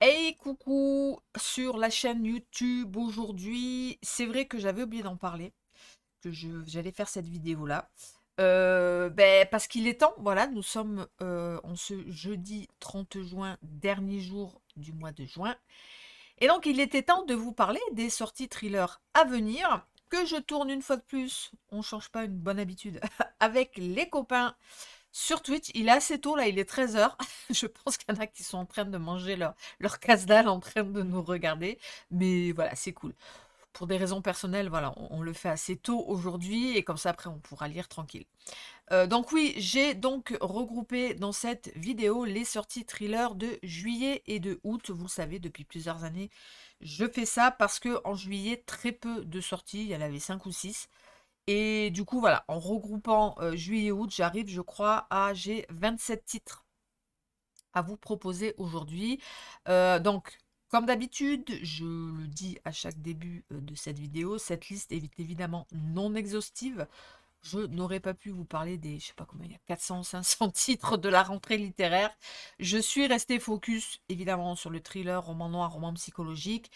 Hey coucou sur la chaîne YouTube aujourd'hui. C'est vrai que j'avais oublié d'en parler, que j'allais faire cette vidéo là. Euh, ben, parce qu'il est temps, voilà, nous sommes euh, en ce jeudi 30 juin, dernier jour du mois de juin. Et donc il était temps de vous parler des sorties Thriller à venir, que je tourne une fois de plus, on ne change pas une bonne habitude, avec les copains sur Twitch. Il est assez tôt, là, il est 13h. je pense qu'il y en a qui sont en train de manger leur, leur casse-dalle, en train de nous regarder. Mais voilà, c'est cool. Pour des raisons personnelles, voilà, on, le fait assez tôt aujourd'hui et comme ça après on pourra lire tranquille. Euh, donc oui, j'ai donc regroupé dans cette vidéo les sorties thriller de juillet et de août. Vous le savez, depuis plusieurs années, je fais ça parce que en juillet, très peu de sorties. Il y en avait 5 ou 6. Et du coup, voilà, en regroupant euh, juillet et août, j'arrive, je crois, à j'ai 27 titres à vous proposer aujourd'hui. Euh, donc, comme d'habitude, je le dis à chaque début euh, de cette vidéo, cette liste est évidemment non exhaustive. Je n'aurais pas pu vous parler des, je sais pas combien, il y a 400, 500 titres de la rentrée littéraire. Je suis restée focus, évidemment, sur le thriller, roman noir, roman psychologique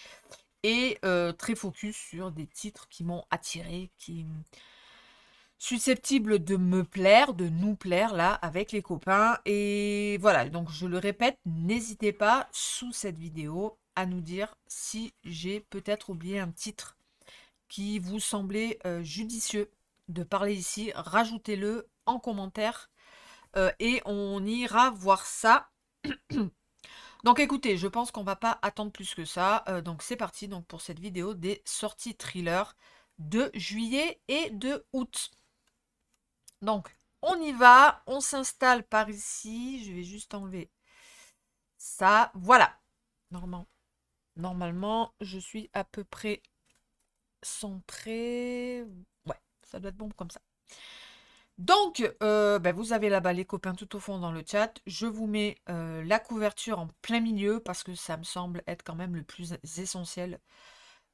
et très focus sur des titres qui m'ont attiré, qui susceptibles de me plaire, de nous plaire là avec les copains. Et voilà, donc je le répète, n'hésitez pas sous cette vidéo à nous dire si j'ai peut-être oublié un titre qui vous semblait judicieux de parler ici. Rajoutez-le en commentaire et on ira voir ça. Donc écoutez, je pense qu'on va pas attendre plus que ça. Euh, donc c'est parti donc, pour cette vidéo des sorties thriller de juillet et de août. Donc on y va, on s'installe par ici. Je vais juste enlever ça. Voilà. Normalement, normalement je suis à peu près centrée. Ouais, ça doit être bon comme ça. Donc, euh, ben, vous avez là-bas les copains tout au fond dans le chat. Je vous mets euh, la couverture en plein milieu parce que ça me semble être quand même le plus essentiel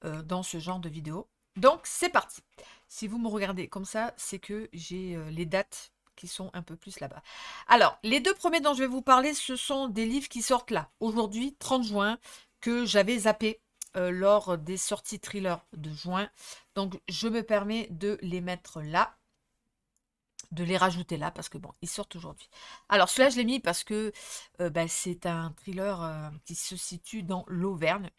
euh, dans ce genre de vidéo. Donc, c'est parti. Si vous me regardez comme ça, c'est que j'ai les dates qui sont un peu plus là-bas. Alors, les deux premiers dont je vais vous parler, ce sont des livres qui sortent là, aujourd'hui, 30 juin, que j'avais zappé lors des sorties thriller de juin. Donc, je me permets de les mettre là de les rajouter là parce que bon, ils sortent aujourd'hui. Alors celui-là, je l'ai mis parce que euh, bah, c'est un thriller euh, qui se situe dans l'Auvergne.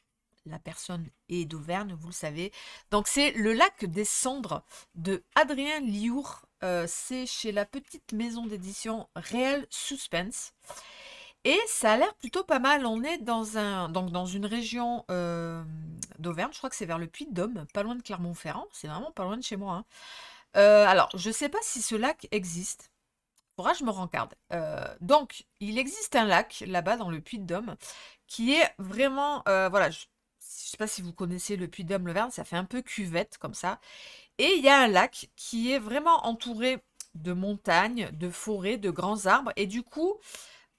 La personne est d'Auvergne, vous le savez. Donc c'est Le lac des cendres de Adrien Liour. Euh, c'est chez la petite maison d'édition Réel Suspense. Et ça a l'air plutôt pas mal. On est dans, un, donc dans une région d'Auvergne, je crois que c'est vers le Puy-de-Dôme, pas loin de Clermont-Ferrand. C'est vraiment pas loin de chez moi. Hein. Euh, alors, je ne sais pas si ce lac existe. Faudra que je me rencarde. Euh, donc, il existe un lac là-bas dans le Puy-de-Dôme qui est vraiment, euh, voilà, je, ne sais pas si vous connaissez le Puy-de-Dôme, le Verne, ça fait un peu cuvette comme ça. Et il y a un lac qui est vraiment entouré de montagnes, de forêts, de grands arbres. Et du coup,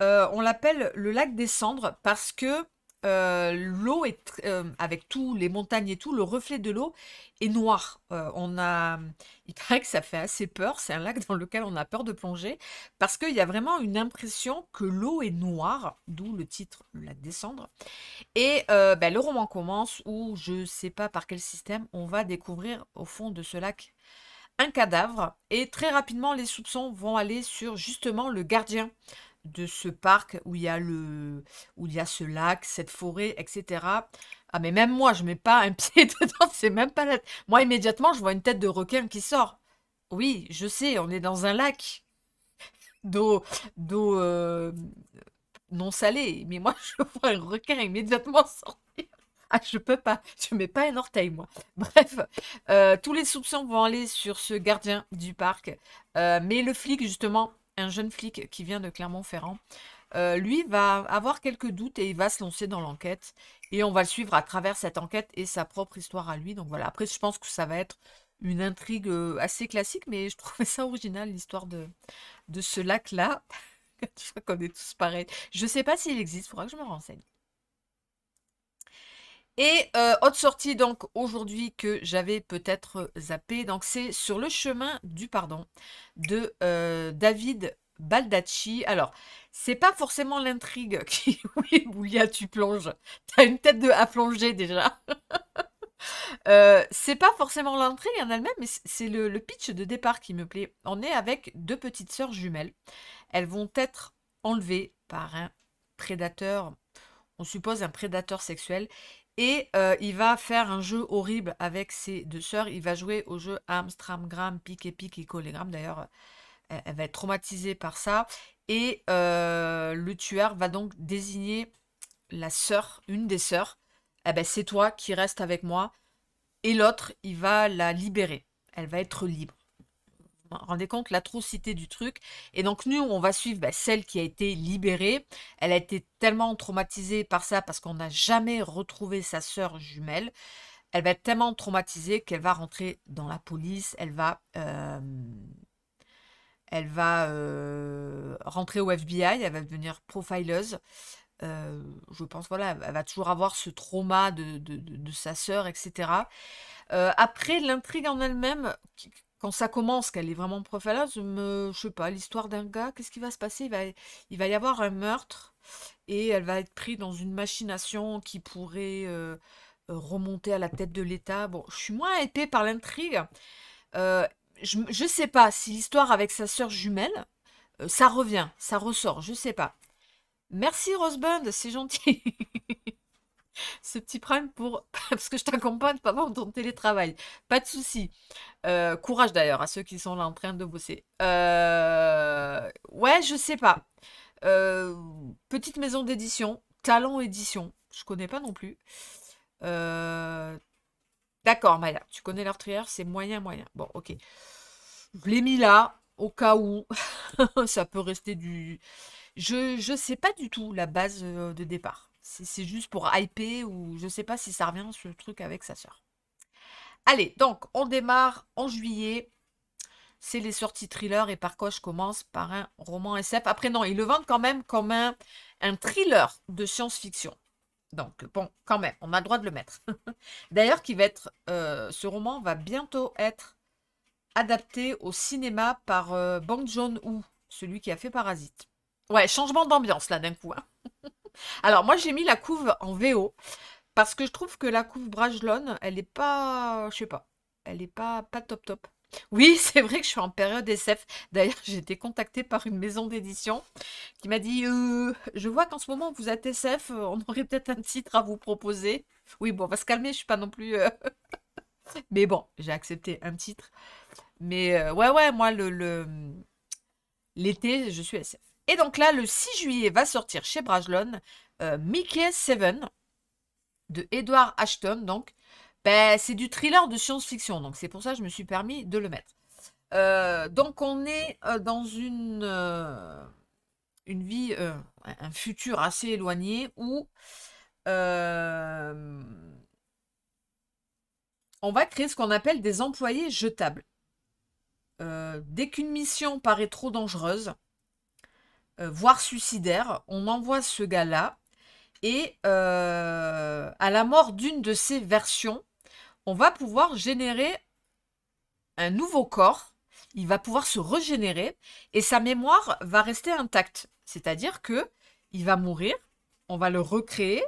euh, on l'appelle le lac des cendres parce que euh, l'eau est, euh, avec tous les montagnes et tout, le reflet de l'eau est noir. Euh, on a, il paraît que ça fait assez peur. C'est un lac dans lequel on a peur de plonger parce qu'il y a vraiment une impression que l'eau est noire, d'où le titre La descendre. Et ben, le roman commence où je sais pas par quel système on va découvrir au fond de ce lac un cadavre et très rapidement les soupçons vont aller sur justement le gardien de ce parc où il y a le où il y a ce lac, cette forêt, etc. Ah mais même moi, je mets pas un pied dedans, c'est même pas la... Moi immédiatement, je vois une tête de requin qui sort. Oui, je sais, on est dans un lac d'eau d'eau euh, non salée, mais moi je vois un requin immédiatement sortir. Ah, je peux pas, je mets pas un orteil, moi. Bref, euh, tous les soupçons vont aller sur ce gardien du parc. Euh, mais le flic, justement, un jeune flic qui vient de Clermont-Ferrand, euh, lui va avoir quelques doutes et il va se lancer dans l'enquête. Et on va le suivre à travers cette enquête et sa propre histoire à lui. Donc voilà, après je pense que ça va être une intrigue euh, assez classique, mais je trouvais ça original l'histoire de, de ce lac-là. tu vois qu'on est tous pareils. Je sais pas s'il existe, il faudra que je me renseigne. Et euh, autre sortie donc aujourd'hui que j'avais peut-être euh, zappé, donc c'est sur le chemin du pardon de euh, David Baldacci. Alors, c'est pas forcément l'intrigue qui. oui, Boulia, tu plonges. T'as une tête de à plonger déjà. c'est pas forcément l'intrigue en elle-même, mais c'est le, le pitch de départ qui me plaît. On est avec deux petites sœurs jumelles. Elles vont être enlevées par un prédateur on suppose un prédateur sexuel et euh, il va faire un jeu horrible avec ses deux sœurs. Il va jouer au jeu Gram, pique et pique et Collégram, D'ailleurs, euh, elle, va être traumatisée par ça. Et euh, le tueur va donc désigner la sœur, une des sœurs. Eh ben, c'est toi qui reste avec moi. Et l'autre, il va la libérer. Elle va être libre rendez compte l'atrocité du truc. Et donc nous, on va suivre bah, celle qui a été libérée. Elle a été tellement traumatisée par ça parce qu'on n'a jamais retrouvé sa sœur jumelle. Elle va être tellement traumatisée qu'elle va rentrer dans la police. Elle va, euh, elle va euh, rentrer au FBI. Elle va devenir profileuse. Euh, je pense, voilà, elle va toujours avoir ce trauma de, sa sœur, etc. après, l'intrigue en elle-même, quand ça commence, qu'elle est vraiment je me, je sais pas, l'histoire d'un gars, qu'est-ce qui va se passer il va, il va y avoir un meurtre et elle va être prise dans une machination qui pourrait euh, euh, remonter à la tête de l'État. Bon, je suis moins épée par l'intrigue. Euh, je ne sais pas si l'histoire avec sa sœur jumelle, ça revient, ça ressort, je sais pas. Merci Rosebud, c'est gentil. ce petit prime pour. Parce que je t'accompagne pendant ton télétravail. Pas de souci. Euh, courage d'ailleurs à ceux qui sont là en train de bosser. Euh, ouais, je sais pas. Euh, petite maison d'édition. Talent édition. Je connais pas non plus. D'accord, Maya. Tu connais leur trieur, c'est moyen, moyen. Bon, ok. Je l'ai mis là, au cas où. Ça peut rester du. Je ne sais pas du tout la base de départ. C'est juste pour hyper ou je sais pas si ça revient ce truc avec sa sœur. Allez, donc on démarre en juillet. C'est les sorties thriller et par commence par un roman SF. Après non, ils le vendent quand même comme un, thriller de science-fiction. Donc bon, quand même, on a le droit de le mettre. D'ailleurs, qui va être, euh, ce roman va bientôt être adapté au cinéma par euh, Bang Joon-ho, celui qui a fait Parasite. Ouais, changement d'ambiance là d'un coup. Hein. Alors moi j'ai mis la couve en VO parce que je trouve que la couve Bragelonne, elle est pas, je sais pas, elle est pas pas top top. Oui, c'est vrai que je suis en période SF. D'ailleurs, j'ai été contactée par une maison d'édition qui m'a dit euh, Je vois qu'en ce moment, vous êtes SF, euh, on aurait peut-être un titre à vous proposer. Oui, bon, on va se calmer, je suis pas non plus. Euh, mais bon, j'ai accepté un titre. Mais ouais, ouais, moi, le l'été, je suis SF. Et donc là, le 6 juillet va sortir chez Brajlon euh, Mickey Seven de Edward Ashton. Donc, ben, c'est du thriller de science-fiction. Donc, c'est pour ça que je me suis permis de le mettre. Euh, donc, on est euh, dans une, une vie, un futur assez éloigné où on va créer ce qu'on appelle des employés jetables. dès qu'une mission paraît trop dangereuse, euh, voire suicidaire, on envoie ce gars-là, et euh, à la mort d'une de ces versions, on va pouvoir générer un nouveau corps, il va pouvoir se régénérer, et sa mémoire va rester intacte. C'est-à-dire que il va mourir, on va le recréer,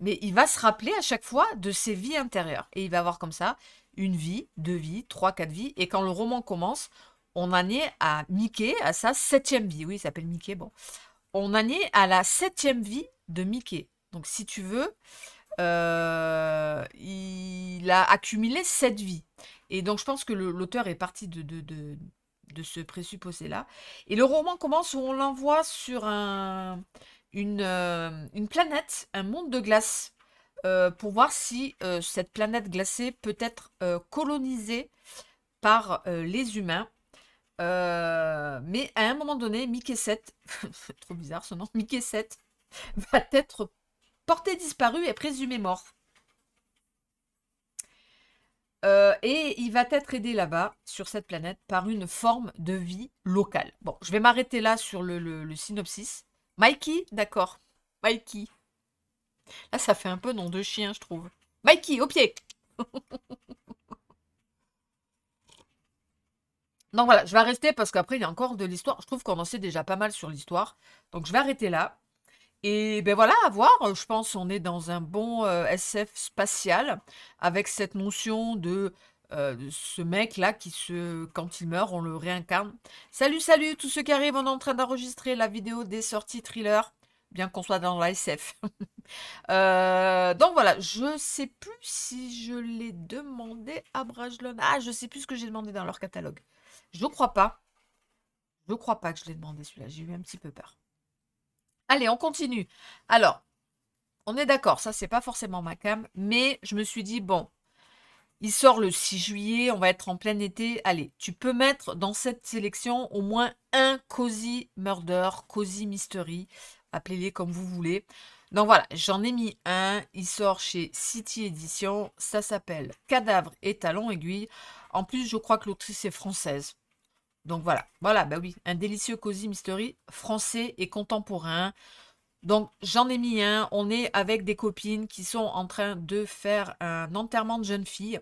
mais il va se rappeler à chaque fois de ses vies intérieures. Et il va avoir comme ça une vie, deux vies, trois, quatre vies. Et quand le roman commence, on a est à Mickey, à sa septième vie. Oui, il s'appelle Mickey, bon. On a est à la septième vie de Mickey. Donc, si tu veux, euh, il a accumulé sept vies. Et donc, je pense que l'auteur est parti de, de, ce présupposé-là. Et le roman commence où on l'envoie sur un, une, euh, une, planète, un monde de glace, euh, pour voir si cette planète glacée peut être colonisée par les humains euh, mais à un moment donné, Mickey 7, trop bizarre ce nom, Mickey 7 va être porté disparu et présumé mort. Euh, et il va être aidé là-bas, sur cette planète, par une forme de vie locale. Bon, je vais m'arrêter là sur le, le synopsis. Mikey, d'accord. Mikey. Là, ça fait un peu nom de chien, je trouve. Mikey, au pied Donc voilà, je vais rester parce qu'après, il y a encore de l'histoire. Je trouve qu'on en sait déjà pas mal sur l'histoire. Donc je vais arrêter là. Et ben voilà, à voir. Je pense qu'on est dans un bon euh, SF spatial avec cette notion euh, de ce mec-là qui, se, quand il meurt, on le réincarne. Salut, salut, tous ceux qui arrivent, on est en train d'enregistrer la vidéo des sorties thriller, bien qu'on soit dans la SF. Euh, donc voilà, je ne sais plus si je l'ai demandé à Brajlon. Ah, je sais plus ce que j'ai demandé dans leur catalogue. Je crois pas. Je crois pas que je l'ai demandé celui-là. J'ai eu un petit peu peur. Allez, on continue. Alors, on est d'accord, ça c'est pas forcément ma cam, mais je me suis dit, bon, il sort le 6 juillet, on va être en plein été. Allez, tu peux mettre dans cette sélection au moins un Cozy Murder, Cozy Mystery, appelez-les comme vous voulez. Donc voilà, j'en ai mis un, il sort chez City Edition, ça s'appelle Cadavre et Talon Aiguille. En plus, je crois que l'autrice est française. Donc voilà, voilà, bah oui, un délicieux cozy mystery français et contemporain. Donc j'en ai mis un, on est avec des copines qui sont en train de faire un enterrement de jeune fille.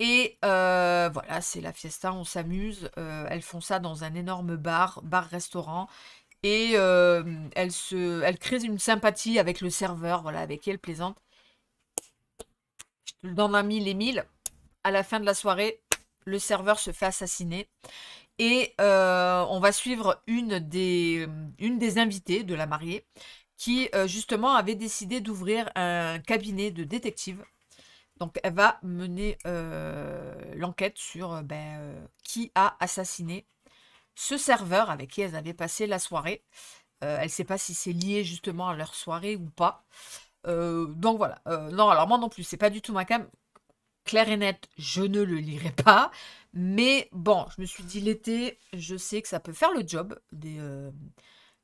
Et euh, voilà, c'est la fiesta, on s'amuse. Euh, elles font ça dans un énorme bar, bar-restaurant. Et euh, elles, se, elles créent une sympathie avec le serveur, voilà, avec qui elles plaisantent. Je te donne mille et mille. À la fin de la soirée, le serveur se fait assassiner. Et euh, on va suivre une des, une des invitées de la mariée qui euh, justement avait décidé d'ouvrir un cabinet de détective. Donc elle va mener euh, l'enquête sur ben, qui a assassiné ce serveur avec qui elles avaient passé la soirée. elle ne sait pas si c'est lié justement à leur soirée ou pas. donc voilà. non, alors moi non plus, c'est pas du tout ma cam clair et net, je ne le lirai pas. Mais bon, je me suis dit l'été, je sais que ça peut faire le job des, euh,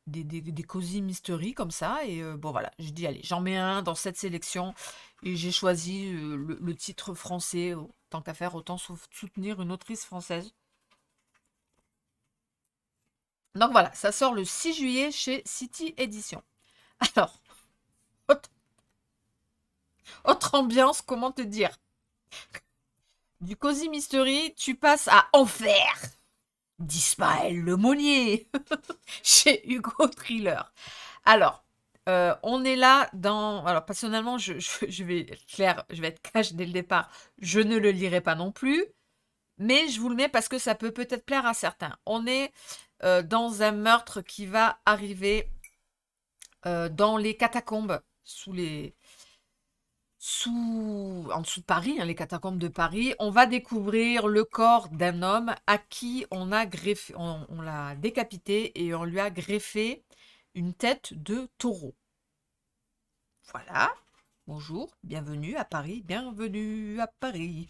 des, cosy mystery comme ça. Et euh, bon voilà, je dis allez, j'en mets un dans cette sélection. Et j'ai choisi euh, le, titre français. Tant qu'à faire, autant soutenir une autrice française. Donc voilà, ça sort le 6 juillet chez City Edition. Alors, autre ambiance, comment te dire du cozy mystery, tu passes à enfer d'Ismaël Le Monnier chez Hugo Thriller. Alors, euh, on est là dans. Alors, personnellement, je, vais être clair, je vais être cash dès le départ. Je ne le lirai pas non plus. Mais je vous le mets parce que ça peut peut-être plaire à certains. On est euh, dans un meurtre qui va arriver euh, dans les catacombes, sous les, sous, en dessous de Paris, hein, les catacombes de Paris, on va découvrir le corps d'un homme à qui on a on l'a décapité et on lui a greffé une tête de taureau. Voilà. Bonjour, bienvenue à Paris, bienvenue à Paris.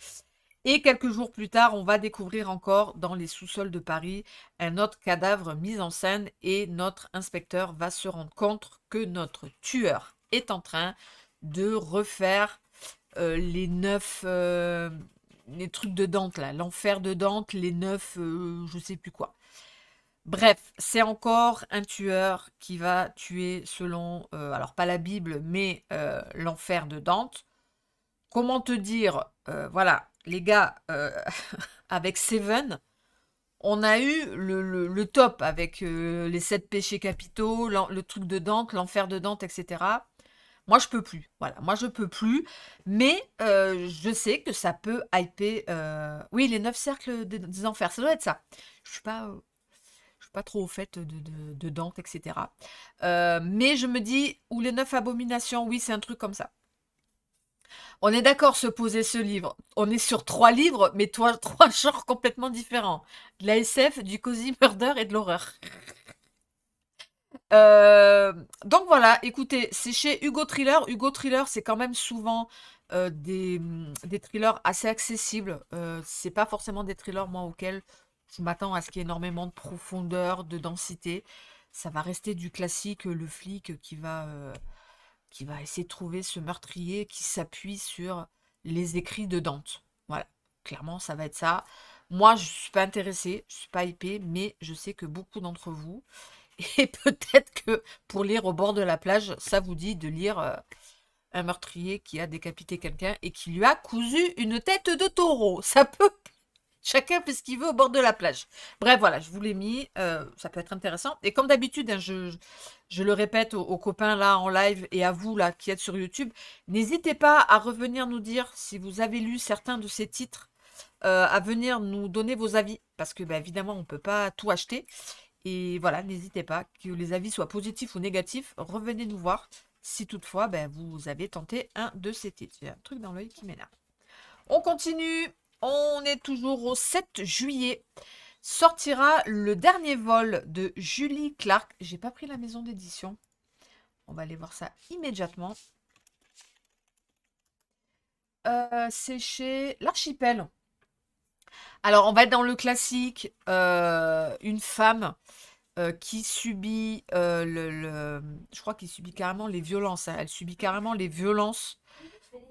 Et quelques jours plus tard, on va découvrir encore dans les sous-sols de Paris un autre cadavre mis en scène et notre inspecteur va se rendre compte que notre tueur est en train de refaire euh, les neuf, euh, les trucs de Dante, là, l'enfer de Dante, les neuf, je euh, je sais plus quoi. Bref, c'est encore un tueur qui va tuer selon, alors pas la Bible, mais l'enfer de Dante. Comment te dire, voilà, les gars, avec Seven, on a eu le, le top avec les sept péchés capitaux, le truc de Dante, l'enfer de Dante, etc. Moi, je peux plus. Voilà, moi, je peux plus. Mais euh, je sais que ça peut hyper. Euh, oui, les neuf cercles des, enfers, ça doit être ça. Je suis pas. je suis pas trop au fait de, de, Dante, etc. Euh, mais je me dis, ou les neuf abominations, oui, c'est un truc comme ça. On est d'accord, se poser ce livre. On est sur trois livres, mais trois, trois genres complètement différents. De la SF, du cozy murder et de l'horreur. Euh, donc voilà, écoutez, c'est chez Hugo Thriller. Hugo Thriller, c'est quand même souvent euh, des, mm, des, thrillers assez accessibles. Euh, c'est pas forcément des thrillers, moi, auxquels je m'attends à ce qu'il y ait énormément de profondeur, de densité. Ça va rester du classique, le flic qui va, qui va essayer de trouver ce meurtrier qui s'appuie sur les écrits de Dante. Voilà, clairement, ça va être ça. Moi, je ne suis pas intéressée, je ne suis pas hypée, mais je sais que beaucoup d'entre vous Et peut-être que pour lire au bord de la plage, ça vous dit de lire euh, un meurtrier qui a décapité quelqu'un et qui lui a cousu une tête de taureau. Ça peut... Chacun fait ce qu'il veut au bord de la plage. Bref, voilà, je vous l'ai mis. Euh, ça peut être intéressant. Et comme d'habitude, hein, je, je, le répète aux, copains là en live et à vous là qui êtes sur YouTube, n'hésitez pas à revenir nous dire si vous avez lu certains de ces titres, euh, à venir nous donner vos avis. Parce que, ben, évidemment, on ne peut pas tout acheter. Et voilà, n'hésitez pas, que les avis soient positifs ou négatifs, revenez nous voir si toutefois ben, vous avez tenté un de ces titres. a un truc dans l'œil qui m'énerve. On continue, on est toujours au 7 juillet. Sortira le dernier vol de Julie Clark. J'ai pas pris la maison d'édition. On va aller voir ça immédiatement. Euh, c'est chez l'archipel. Alors, on va être dans le classique, euh, une femme euh, qui subit, euh, le, je crois qu'il subit carrément les violences. Hein. Elle subit carrément les violences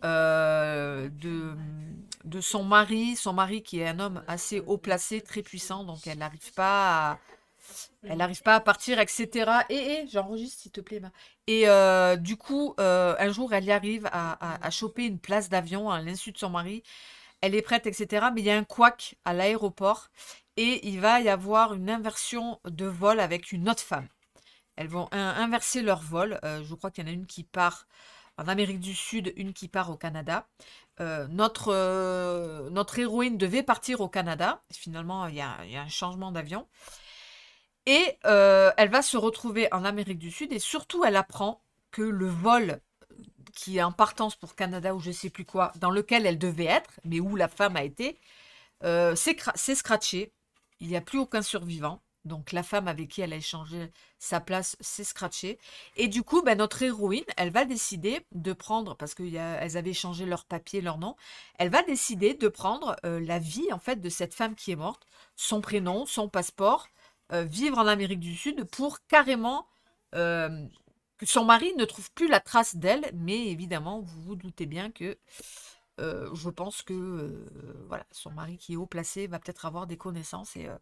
de, de son mari, son mari qui est un homme assez haut placé, très puissant, donc elle n'arrive pas à... Elle pas à partir, etc. Et, j'enregistre, s'il te plaît. Et du coup, un jour, elle y arrive à, à choper une place d'avion à l'insu de son mari elle est prête, etc. Mais il y a un couac à l'aéroport et il va y avoir une inversion de vol avec une autre femme. Elles vont inverser leur vol. Euh, je crois qu'il y en a une qui part en Amérique du Sud, une qui part au Canada. Euh, notre, euh, notre héroïne devait partir au Canada. Finalement, il y a, un changement d'avion. Et elle va se retrouver en Amérique du Sud et surtout, elle apprend que le vol qui est en partance pour Canada ou je sais plus quoi, dans lequel elle devait être, mais où la femme a été, euh, s'est scratchée. Il n'y a plus aucun survivant. Donc la femme avec qui elle a échangé sa place s'est scratchée. Et du coup, ben, notre héroïne, elle va décider de prendre, parce qu'elles avaient échangé leur papier, leur nom, elle va décider de prendre euh, la vie en fait de cette femme qui est morte, son prénom, son passeport, euh, vivre en Amérique du Sud pour carrément euh, son mari ne trouve plus la trace d'elle, mais évidemment, vous vous doutez bien que euh, je pense que euh, voilà, son mari qui est haut placé va peut-être avoir des connaissances. Et, euh,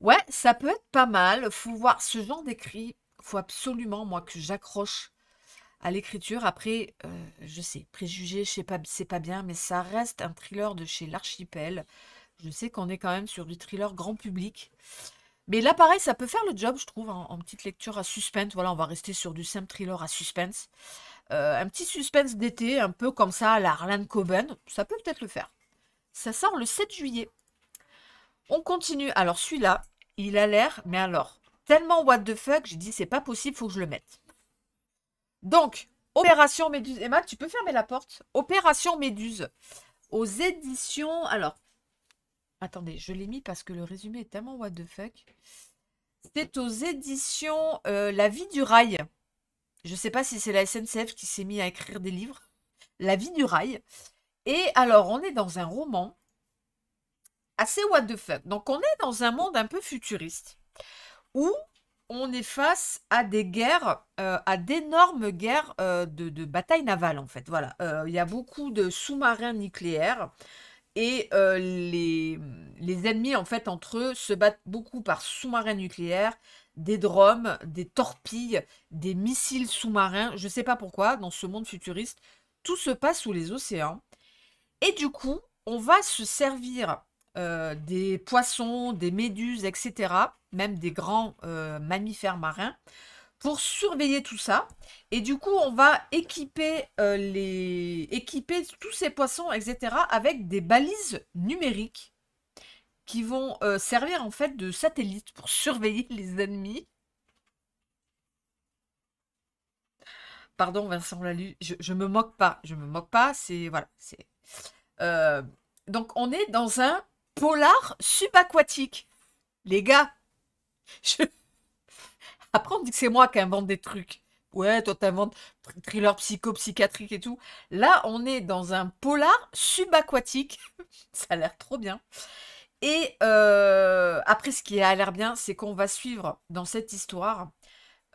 Ouais, ça peut être pas mal. faut voir ce genre d'écrit. faut absolument, moi, que j'accroche à l'écriture. Après, je sais, préjugé, je sais pas, c'est pas bien, mais ça reste un thriller de chez l'archipel. Je sais qu'on est quand même sur du thriller grand public. Mais là, pareil, ça peut faire le job, je trouve, en, petite lecture à suspense. Voilà, on va rester sur du simple thriller à suspense. Euh, un petit suspense d'été, un peu comme ça, à la Harlan Coben. Ça peut peut-être le faire. Ça sort le 7 juillet. On continue. Alors, celui-là, il a l'air, mais alors, tellement what the fuck, j'ai dit, c'est pas possible, faut que je le mette. Donc, Opération Méduse. Emma, tu peux fermer la porte. Opération Méduse. Aux éditions. Alors, Attendez, je l'ai mis parce que le résumé est tellement what the fuck. C'est aux éditions euh, La vie du rail. Je ne sais pas si c'est la SNCF qui s'est mis à écrire des livres. La vie du rail. Et alors, on est dans un roman assez what the fuck. Donc, on est dans un monde un peu futuriste où on est face à des guerres, euh, à d'énormes guerres euh, de, batailles navales, en fait. Voilà. Il y a beaucoup de sous-marins nucléaires. Et euh, les, les, ennemis, en fait, entre eux, se battent beaucoup par sous-marins nucléaires, des drones, des torpilles, des missiles sous-marins. Je ne sais pas pourquoi, dans ce monde futuriste, tout se passe sous les océans. Et du coup, on va se servir euh, des poissons, des méduses, etc., même des grands euh, mammifères marins, pour surveiller tout ça. Et du coup, on va équiper, euh, les... équiper tous ces poissons, etc., avec des balises numériques qui vont euh, servir en fait de satellites pour surveiller les ennemis. Pardon Vincent Lalu, je, je me moque pas, je me moque pas, c'est... Voilà, c'est... Euh, donc on est dans un polar subaquatique. Les gars, Après, on dit que c'est moi qui invente des trucs. Ouais, toi, t'inventes thriller psycho-psychiatrique et tout. Là, on est dans un polar subaquatique. Ça a l'air trop bien. Et euh, après, ce qui a l'air bien, c'est qu'on va suivre dans cette histoire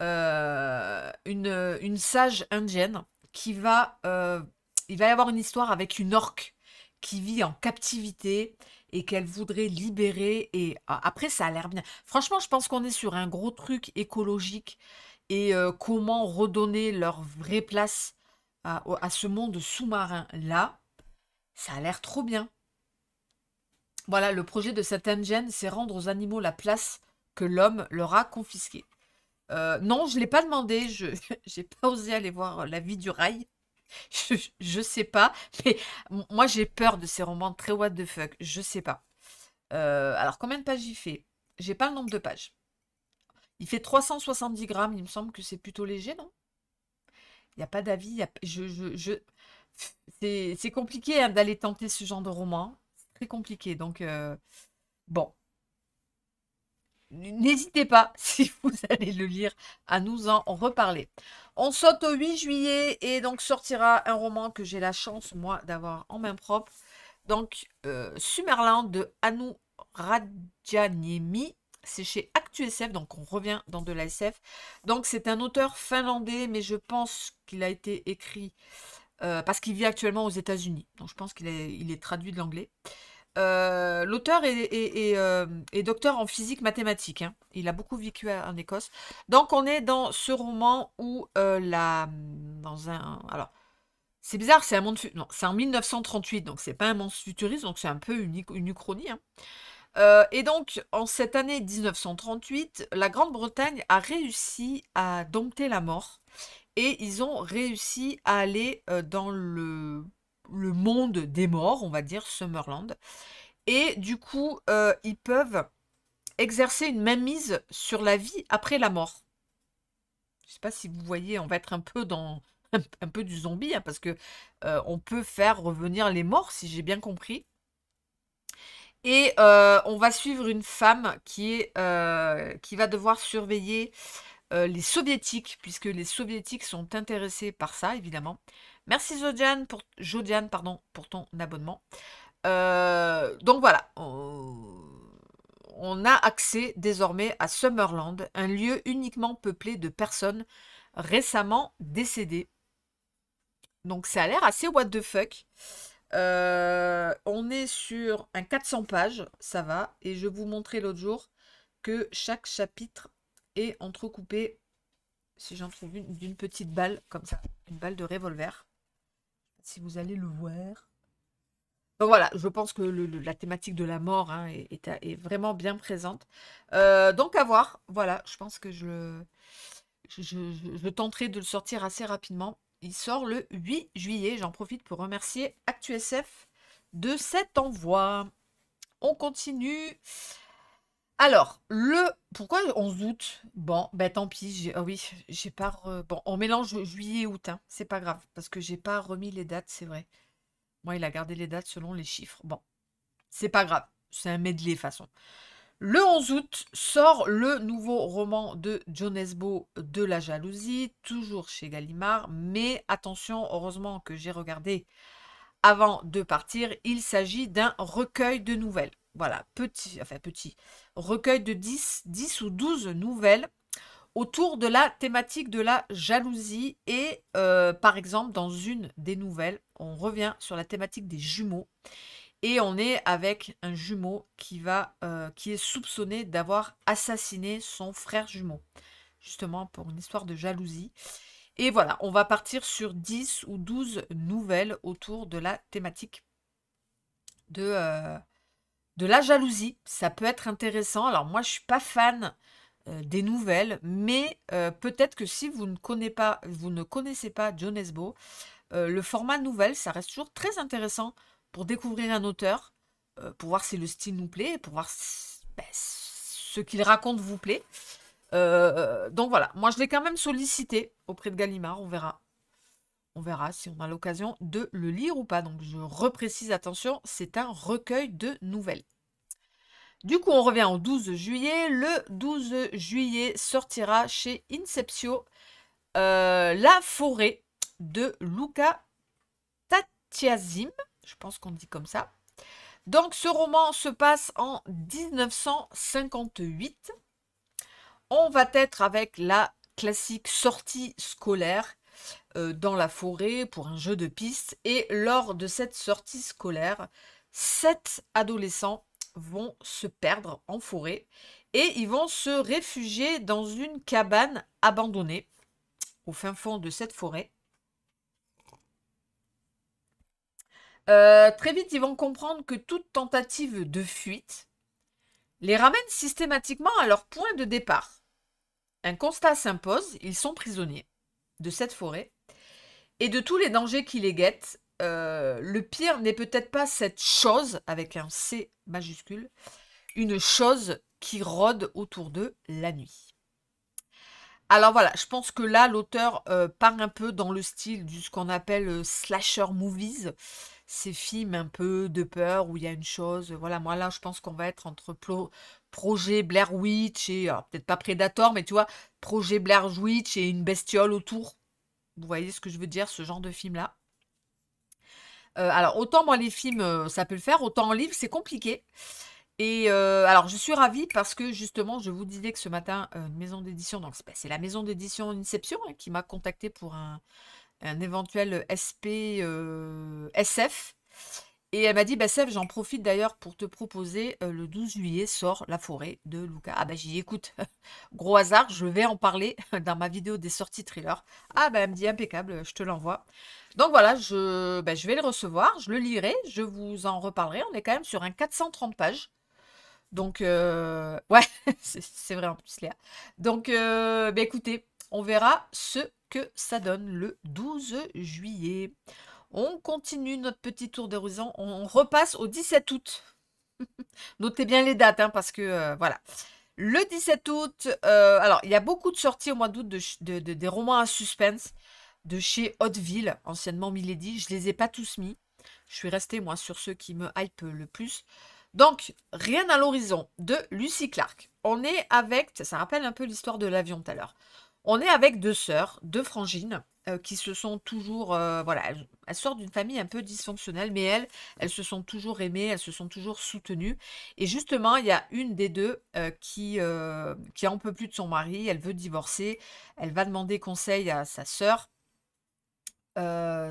euh, une, sage indienne qui va. Euh, il va y avoir une histoire avec une orque qui vit en captivité et qu'elle voudrait libérer. Et ah, après, ça a l'air bien. Franchement, je pense qu'on est sur un gros truc écologique et euh, comment redonner leur vraie place à, ce monde sous-marin. Là, ça a l'air trop bien. Voilà, le projet de cette engine, c'est rendre aux animaux la place que l'homme leur a confisquée. Euh, non, je ne l'ai pas demandé, je n'ai pas osé aller voir euh, la vie du rail. je, sais pas. Mais moi, j'ai peur de ces romans très what the fuck. Je sais pas. Euh, alors, combien de pages il fait J'ai pas le nombre de pages. Il fait 370 grammes. Il me semble que c'est plutôt léger, non Il n'y a pas d'avis. Je, je, je... C'est compliqué hein, d'aller tenter ce genre de roman. Hein. C'est très compliqué. Donc, euh, bon. N'hésitez pas, si vous allez le lire, à nous en reparler. On saute au 8 juillet et donc sortira un roman que j'ai la chance, moi, d'avoir en main propre. Donc, euh, Summerland de Anu Radjaniemi. C'est chez ActuSF, donc on revient dans de l'ASF. Donc, c'est un auteur finlandais, mais je pense qu'il a été écrit euh, parce qu'il vit actuellement aux États-Unis. Donc, je pense qu'il est traduit de l'anglais. Euh, l'auteur euh, est, docteur en physique mathématique. Hein. Il a beaucoup vécu en Écosse. Donc on est dans ce roman où euh, la dans un alors c'est bizarre, c'est un monde non c'est en 1938 donc c'est pas un monde futuriste donc c'est un peu une, une uchronie. Hein. et donc, en cette année 1938, la Grande-Bretagne a réussi à dompter la mort et ils ont réussi à aller dans le le monde des morts, on va dire, Summerland. Et du coup, euh, ils peuvent exercer une mainmise sur la vie après la mort. Je ne sais pas si vous voyez, on va être un peu dans un peu du zombie, hein, parce que euh, on peut faire revenir les morts, si j'ai bien compris. Et euh, on va suivre une femme qui, est, qui va devoir surveiller les soviétiques, puisque les soviétiques sont intéressés par ça, évidemment. Merci Jodiane pour, pardon, pour ton abonnement. Euh, donc voilà, on, a accès désormais à Summerland, un lieu uniquement peuplé de personnes récemment décédées. Donc ça a l'air assez what the fuck. Euh, on est sur un 400 pages, ça va. Et je vous montrais l'autre jour que chaque chapitre est entrecoupé, si j'en trouve une, d'une petite balle, comme ça, une balle de revolver si vous allez le voir. Donc voilà, je pense que la thématique de la mort hein, est, vraiment bien présente. Euh, donc à voir, voilà, je pense que je je, tenterai de le sortir assez rapidement. Il sort le 8 juillet, j'en profite pour remercier ActuSF de cet envoi. On continue alors, le pourquoi 11 août Bon, ben tant pis. j'ai- ah oui, j'ai pas. Bon, on mélange juillet et août, hein, c'est pas grave, parce que j'ai pas remis les dates, c'est vrai. Moi, il a gardé les dates selon les chiffres. Bon, c'est pas grave, c'est un medley de façon. Le 11 août sort le nouveau roman de John Esbo, De la jalousie, toujours chez Gallimard, mais attention, heureusement que j'ai regardé avant de partir, il s'agit d'un recueil de nouvelles voilà, petit, enfin petit, recueil de 10, ou 12 nouvelles autour de la thématique de la jalousie. Et euh, par exemple, dans une des nouvelles, on revient sur la thématique des jumeaux. Et on est avec un jumeau qui, va, euh, qui est soupçonné d'avoir assassiné son frère jumeau, justement pour une histoire de jalousie. Et voilà, on va partir sur 10 ou 12 nouvelles autour de la thématique de, euh, de la jalousie. Ça peut être intéressant. Alors moi, je suis pas fan euh, des nouvelles, mais euh, peut-être que si vous ne, connaissez pas, vous ne connaissez pas John Esbo, euh, le format nouvelle, ça reste toujours très intéressant pour découvrir un auteur, pour voir si le style nous plaît, pour voir ben, ce qu'il raconte vous plaît. donc voilà, moi je l'ai quand même sollicité auprès de Gallimard, on verra on verra si on a l'occasion de le lire ou pas. Donc je reprécise, attention, c'est un recueil de nouvelles. Du coup, on revient au 12 juillet. Le 12 juillet sortira chez Inceptio euh, La forêt de Luca Tatiasim. Je pense qu'on dit comme ça. Donc ce roman se passe en 1958. On va être avec la classique sortie scolaire euh, dans la forêt pour un jeu de piste. Et lors de cette sortie scolaire, sept adolescents vont se perdre en forêt et ils vont se réfugier dans une cabane abandonnée au fin fond de cette forêt. Euh, très vite, ils vont comprendre que toute tentative de fuite les ramène systématiquement à leur point de départ. Un constat s'impose, ils sont prisonniers de cette forêt et de tous les dangers qui les guettent. Euh, le pire n'est peut-être pas cette chose, avec un C majuscule, une chose qui rôde autour d'eux la nuit. Alors voilà, je pense que là, l'auteur euh, part un peu dans le style du ce qu'on appelle euh, slasher movies, ces films un peu de peur où il y a une chose. Voilà, moi là, je pense qu'on va être entre projet Blair Witch et peut-être pas Predator, mais tu vois, projet Blair Witch et une bestiole autour. Vous voyez ce que je veux dire, ce genre de film-là. Euh, alors, autant moi, les films, euh, ça peut le faire, autant en livre, c'est compliqué. Et euh, alors, je suis ravie parce que justement, je vous disais que ce matin, une maison d'édition, donc c'est la maison d'édition Inception hein, qui m'a contacté pour un, un éventuel SP SF. Et elle m'a dit, bah j'en profite d'ailleurs pour te proposer, euh, le 12 juillet sort La forêt de Luca. Ah bah j'y écoute, gros hasard, je vais en parler dans ma vidéo des sorties thriller. Ah bah elle me dit, impeccable, je te l'envoie. Donc voilà, je, bah, je vais le recevoir, je le lirai, je vous en reparlerai. On est quand même sur un 430 pages. Donc, euh, ouais, c'est vrai en plus, Léa. Donc, euh, bah, écoutez, on verra ce que ça donne le 12 juillet. On continue notre petit tour d'horizon. On repasse au 17 août. Notez bien les dates, hein, parce que euh, voilà. Le 17 août, euh, alors il y a beaucoup de sorties au mois d'août de, des romans à suspense de chez Hauteville, anciennement Milady. Je ne les ai pas tous mis. Je suis restée, moi, sur ceux qui me hype le plus. Donc, Rien à l'horizon de Lucy Clark. On est avec, ça rappelle un peu l'histoire de l'avion tout à l'heure. On est avec deux sœurs, deux frangines, euh, qui se sont toujours... Euh, voilà, elles, sortent d'une famille un peu dysfonctionnelle, mais elles, elles se sont toujours aimées, elles se sont toujours soutenues. Et justement, il y a une des deux euh, qui, a un peu plus de son mari, elle veut divorcer, elle va demander conseil à sa sœur.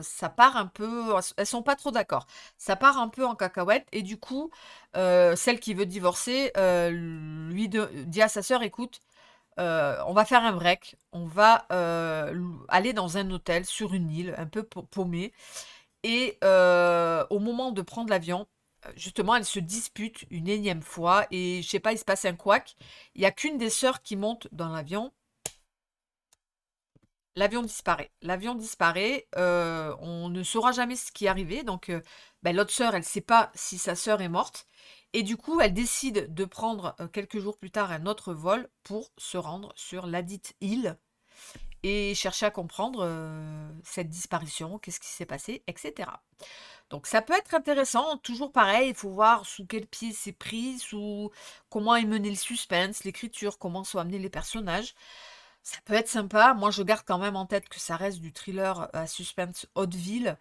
ça part un peu, elles sont pas trop d'accord. Ça part un peu en cacahuète et du coup, celle qui veut divorcer lui dit à sa sœur, écoute, euh, on va faire un break, on va euh, aller dans un hôtel sur une île un peu paumée. Et euh, au moment de prendre l'avion, justement, elles se disputent une énième fois et je sais pas, il se passe un couac. Il n'y a qu'une des sœurs qui monte dans l'avion. L'avion disparaît. L'avion disparaît. on ne saura jamais ce qui est arrivé. Donc, ben, l'autre sœur, elle ne sait pas si sa sœur est morte. Et du coup, elle décide de prendre euh, quelques jours plus tard un autre vol pour se rendre sur ladite île et chercher à comprendre euh, cette disparition, qu'est-ce qui s'est passé, etc. Donc ça peut être intéressant, toujours pareil, il faut voir sous quel pied c'est pris, comment est mené le suspense, l'écriture, comment sont amenés les personnages. Ça peut être sympa, moi je garde quand même en tête que ça reste du thriller euh, à suspense haute ville.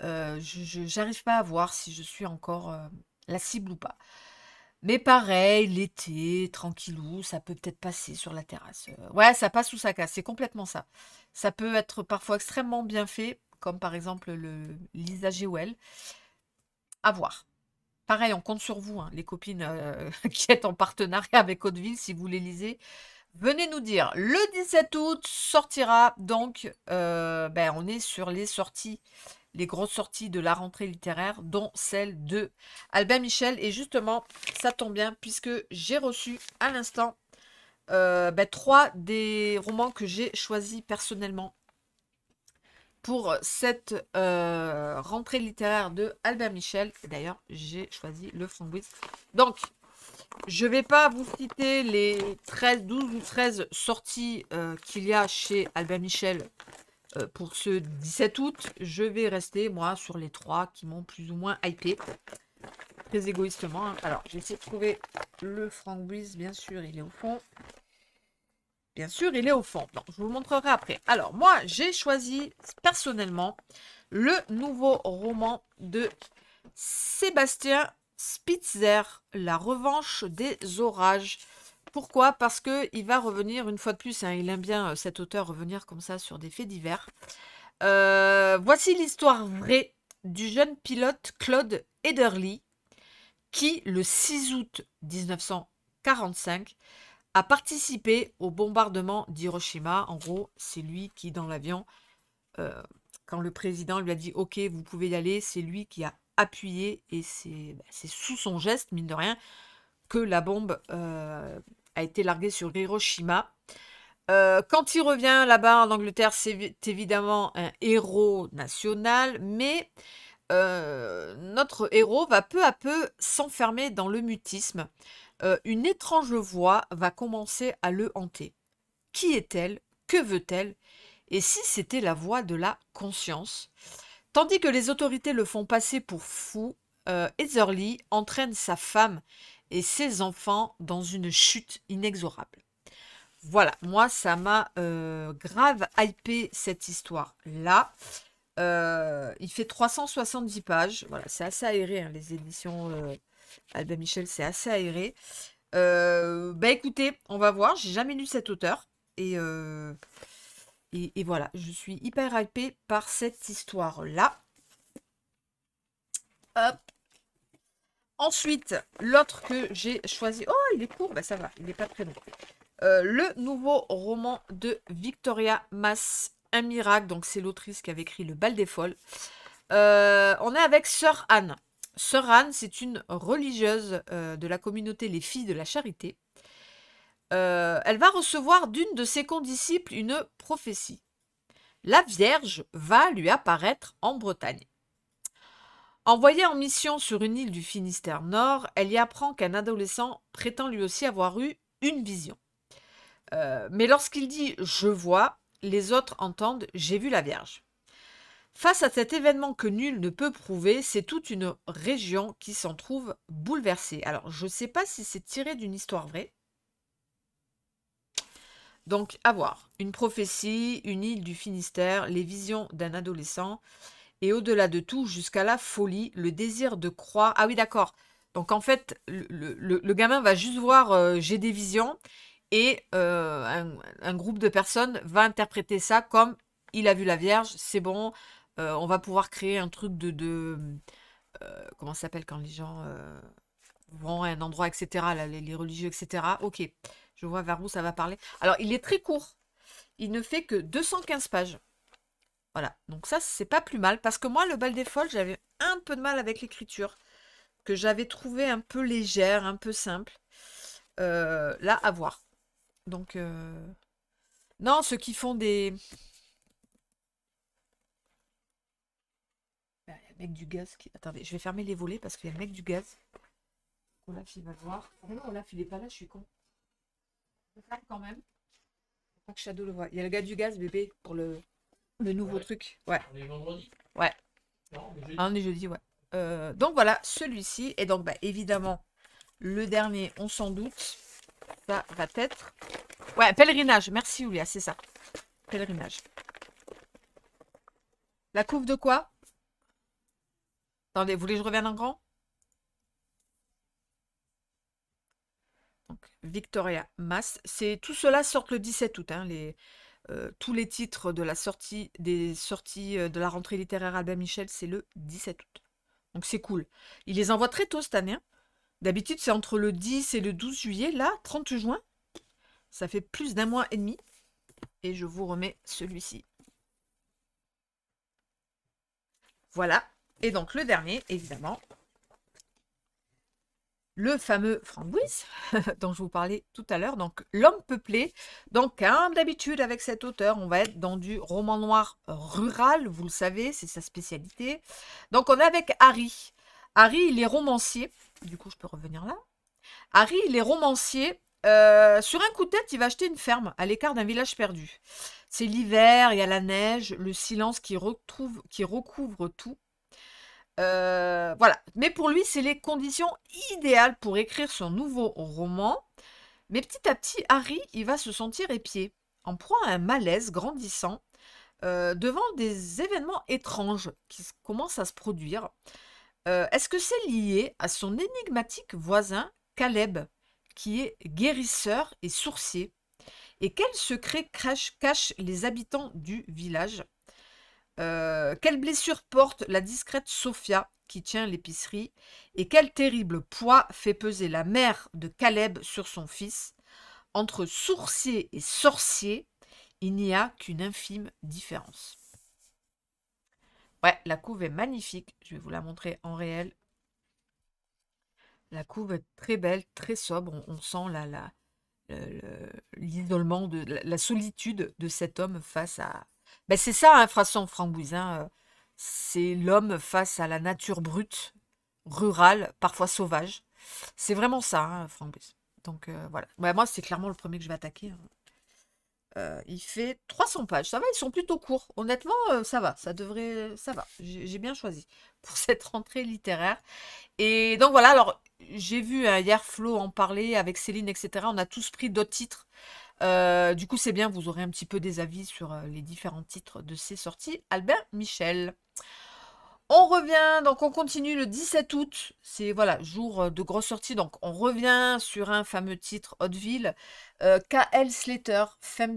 je n'arrive pas à voir si je suis encore la cible ou pas. Mais pareil, l'été, tranquillou, ça peut peut-être passer sur la terrasse. Euh, ouais, ça passe sous ça casse, c'est complètement ça. Ça peut être parfois extrêmement bien fait, comme par exemple le Lisa Jewel. À voir. Pareil, on compte sur vous, hein, les copines euh, qui êtes en partenariat avec Hauteville, si vous les lisez. Venez nous dire, le 17 août sortira, donc euh, ben, on est sur les sorties les grosses sorties de la rentrée littéraire, dont celle de albert Michel. Et justement, ça tombe bien puisque j'ai reçu à l'instant euh, ben, trois des romans que j'ai choisis personnellement pour cette euh, rentrée littéraire de albert Michel. D'ailleurs, j'ai choisi le fond Donc, je vais pas vous citer les 13, 12 ou 13 sorties euh, qu'il y a chez albert Michel euh, pour ce 17 août, je vais rester, moi, sur les trois qui m'ont plus ou moins hypé. Très égoïstement. Hein. Alors, j'ai essayé de trouver le Frank Breeze, bien sûr, il est au fond. Bien sûr, il est au fond. Non, je vous montrerai après. Alors, moi, j'ai choisi personnellement le nouveau roman de Sébastien Spitzer, La revanche des orages. Pourquoi Parce que il va revenir une fois de plus, hein, il aime bien euh, cet auteur revenir comme ça sur des faits divers. Euh, voici l'histoire vraie du jeune pilote Claude Ederly, qui, le 6 août 1945, a participé au bombardement d'Hiroshima. En gros, c'est lui qui, dans l'avion, euh, quand le président lui a dit OK, vous pouvez y aller, c'est lui qui a appuyé et c'est bah, sous son geste, mine de rien, que la bombe euh, a été larguée sur Hiroshima. Euh, quand il revient là-bas en Angleterre, c'est évidemment un héros national, mais euh, notre héros va peu à peu s'enfermer dans le mutisme. une étrange voix va commencer à le hanter. Qui est-elle Que veut-elle Et si c'était la voix de la conscience Tandis que les autorités le font passer pour fou, euh, entraîne sa femme et ses enfants dans une chute inexorable. Voilà, moi ça m'a euh, grave hypé cette histoire-là. Euh, il fait 370 pages. Voilà, c'est assez aéré, hein, les éditions euh, Albin Michel, c'est assez aéré. ben écoutez, on va voir, j'ai jamais lu cet auteur. Et, et, voilà, je suis hyper hypée par cette histoire-là. Hop, Ensuite, l'autre que j'ai choisi... Oh, il est court, bah, ça va, il n'est pas très long. Euh, le nouveau roman de Victoria Mass, Un miracle. Donc, c'est l'autrice qui avait écrit Le bal des folles. Euh, on est avec Sœur Anne. Sœur Anne, c'est une religieuse euh, de la communauté Les Filles de la Charité. elle va recevoir d'une de ses condisciples une prophétie. La Vierge va lui apparaître en Bretagne. Envoyée en mission sur une île du Finistère Nord, elle y apprend qu'un adolescent prétend lui aussi avoir eu une vision. Euh, mais lorsqu'il dit je vois, les autres entendent j'ai vu la Vierge. Face à cet événement que nul ne peut prouver, c'est toute une région qui s'en trouve bouleversée. Alors, je ne sais pas si c'est tiré d'une histoire vraie. Donc, à voir. Une prophétie, une île du Finistère, les visions d'un adolescent et au-delà de tout, jusqu'à la folie, le désir de croire. Ah oui, d'accord. Donc en fait, le, gamin va juste voir j'ai euh, des visions et euh, un, groupe de personnes va interpréter ça comme il a vu la Vierge, c'est bon, euh, on va pouvoir créer un truc de... comment ça s'appelle quand les gens vont à un endroit, etc., les, les, religieux, etc. Ok, je vois vers où ça va parler. Alors, il est très court. Il ne fait que 215 pages. Voilà, donc ça, c'est pas plus mal. Parce que moi, le bal des folles, j'avais un peu de mal avec l'écriture. Que j'avais trouvé un peu légère, un peu simple. Euh, là, à voir. Donc, euh, non, ceux qui font des... Bah, il y a le mec du gaz qui... Attendez, je vais fermer les volets parce qu'il y a le mec du gaz. Olaf, il va voir. Oh non, Olaf, il est pas là, je suis con. Je quand même. pas que Shadow le voit. Il y a le gars du gaz, bébé, pour le le nouveau truc. Ouais. On est vendredi. Ouais. on est jeudi. ouais. Euh, donc voilà, celui-ci. Et donc, bah, évidemment, le dernier, on s'en doute. Ça va être. Ouais, pèlerinage. Merci, Julia, c'est ça. Pèlerinage. La coupe de quoi Attendez, vous voulez que je revienne en grand Donc, Victoria Mass. Tout cela sort le 17 août, hein, les, euh, tous les titres de la sortie des sorties euh, de la rentrée littéraire Albin Michel, c'est le 17 août. Donc c'est cool. Il les envoie très tôt cette année. Hein. D'habitude, c'est entre le 10 et le 12 juillet. Là, 30 juin, ça fait plus d'un mois et demi. Et je vous remets celui-ci. Voilà. Et donc le dernier, évidemment, le fameux Frank dont je vous parlais tout à l'heure, donc L'homme peuplé. Donc, comme d'habitude, avec cet auteur, on va être dans du roman noir rural, vous le savez, c'est sa spécialité. Donc, on est avec Harry. Harry, il est romancier. Du coup, je peux revenir là. Harry, il est romancier. Euh, sur un coup de tête, il va acheter une ferme à l'écart d'un village perdu. C'est l'hiver, il y a la neige, le silence qui recouvre tout. Euh, voilà. Mais pour lui, c'est les conditions idéales pour écrire son nouveau roman. Mais petit à petit, Harry, il va se sentir épié, en proie à un malaise grandissant euh, devant des événements étranges qui commencent à se produire. Euh, est-ce que c'est lié à son énigmatique voisin Caleb, qui est guérisseur et sourcier Et quel secret cache les habitants du village euh, quelle blessure porte la discrète Sophia qui tient l'épicerie et quel terrible poids fait peser la mère de Caleb sur son fils Entre sourcier et sorcier, il n'y a qu'une infime différence. Ouais, la couve est magnifique. Je vais vous la montrer en réel. La couve est très belle, très sobre. On, sent la, la, l'isolement, de, la solitude de cet homme face à, ben, c'est ça, un façon Franck c'est l'homme face à la nature brute, rurale, parfois sauvage. C'est vraiment ça, hein, Franck Donc euh, voilà. moi, c'est clairement le premier que je vais attaquer. Hein. Euh, il fait 300 pages. Ça va, ils sont plutôt courts. Honnêtement, euh, ça va. Ça devrait. Ça va. J'ai bien choisi pour cette rentrée littéraire. Et donc voilà, alors j'ai vu hein, hier Flo en parler avec Céline, etc. On a tous pris d'autres titres. Euh, du coup, c'est bien, vous aurez un petit peu des avis sur euh, les différents titres de ces sorties. Albert Michel. On revient, donc on continue le 17 août, c'est voilà, jour euh, de grosse sortie, donc on revient sur un fameux titre, Hauteville, euh, KL Slater, ferme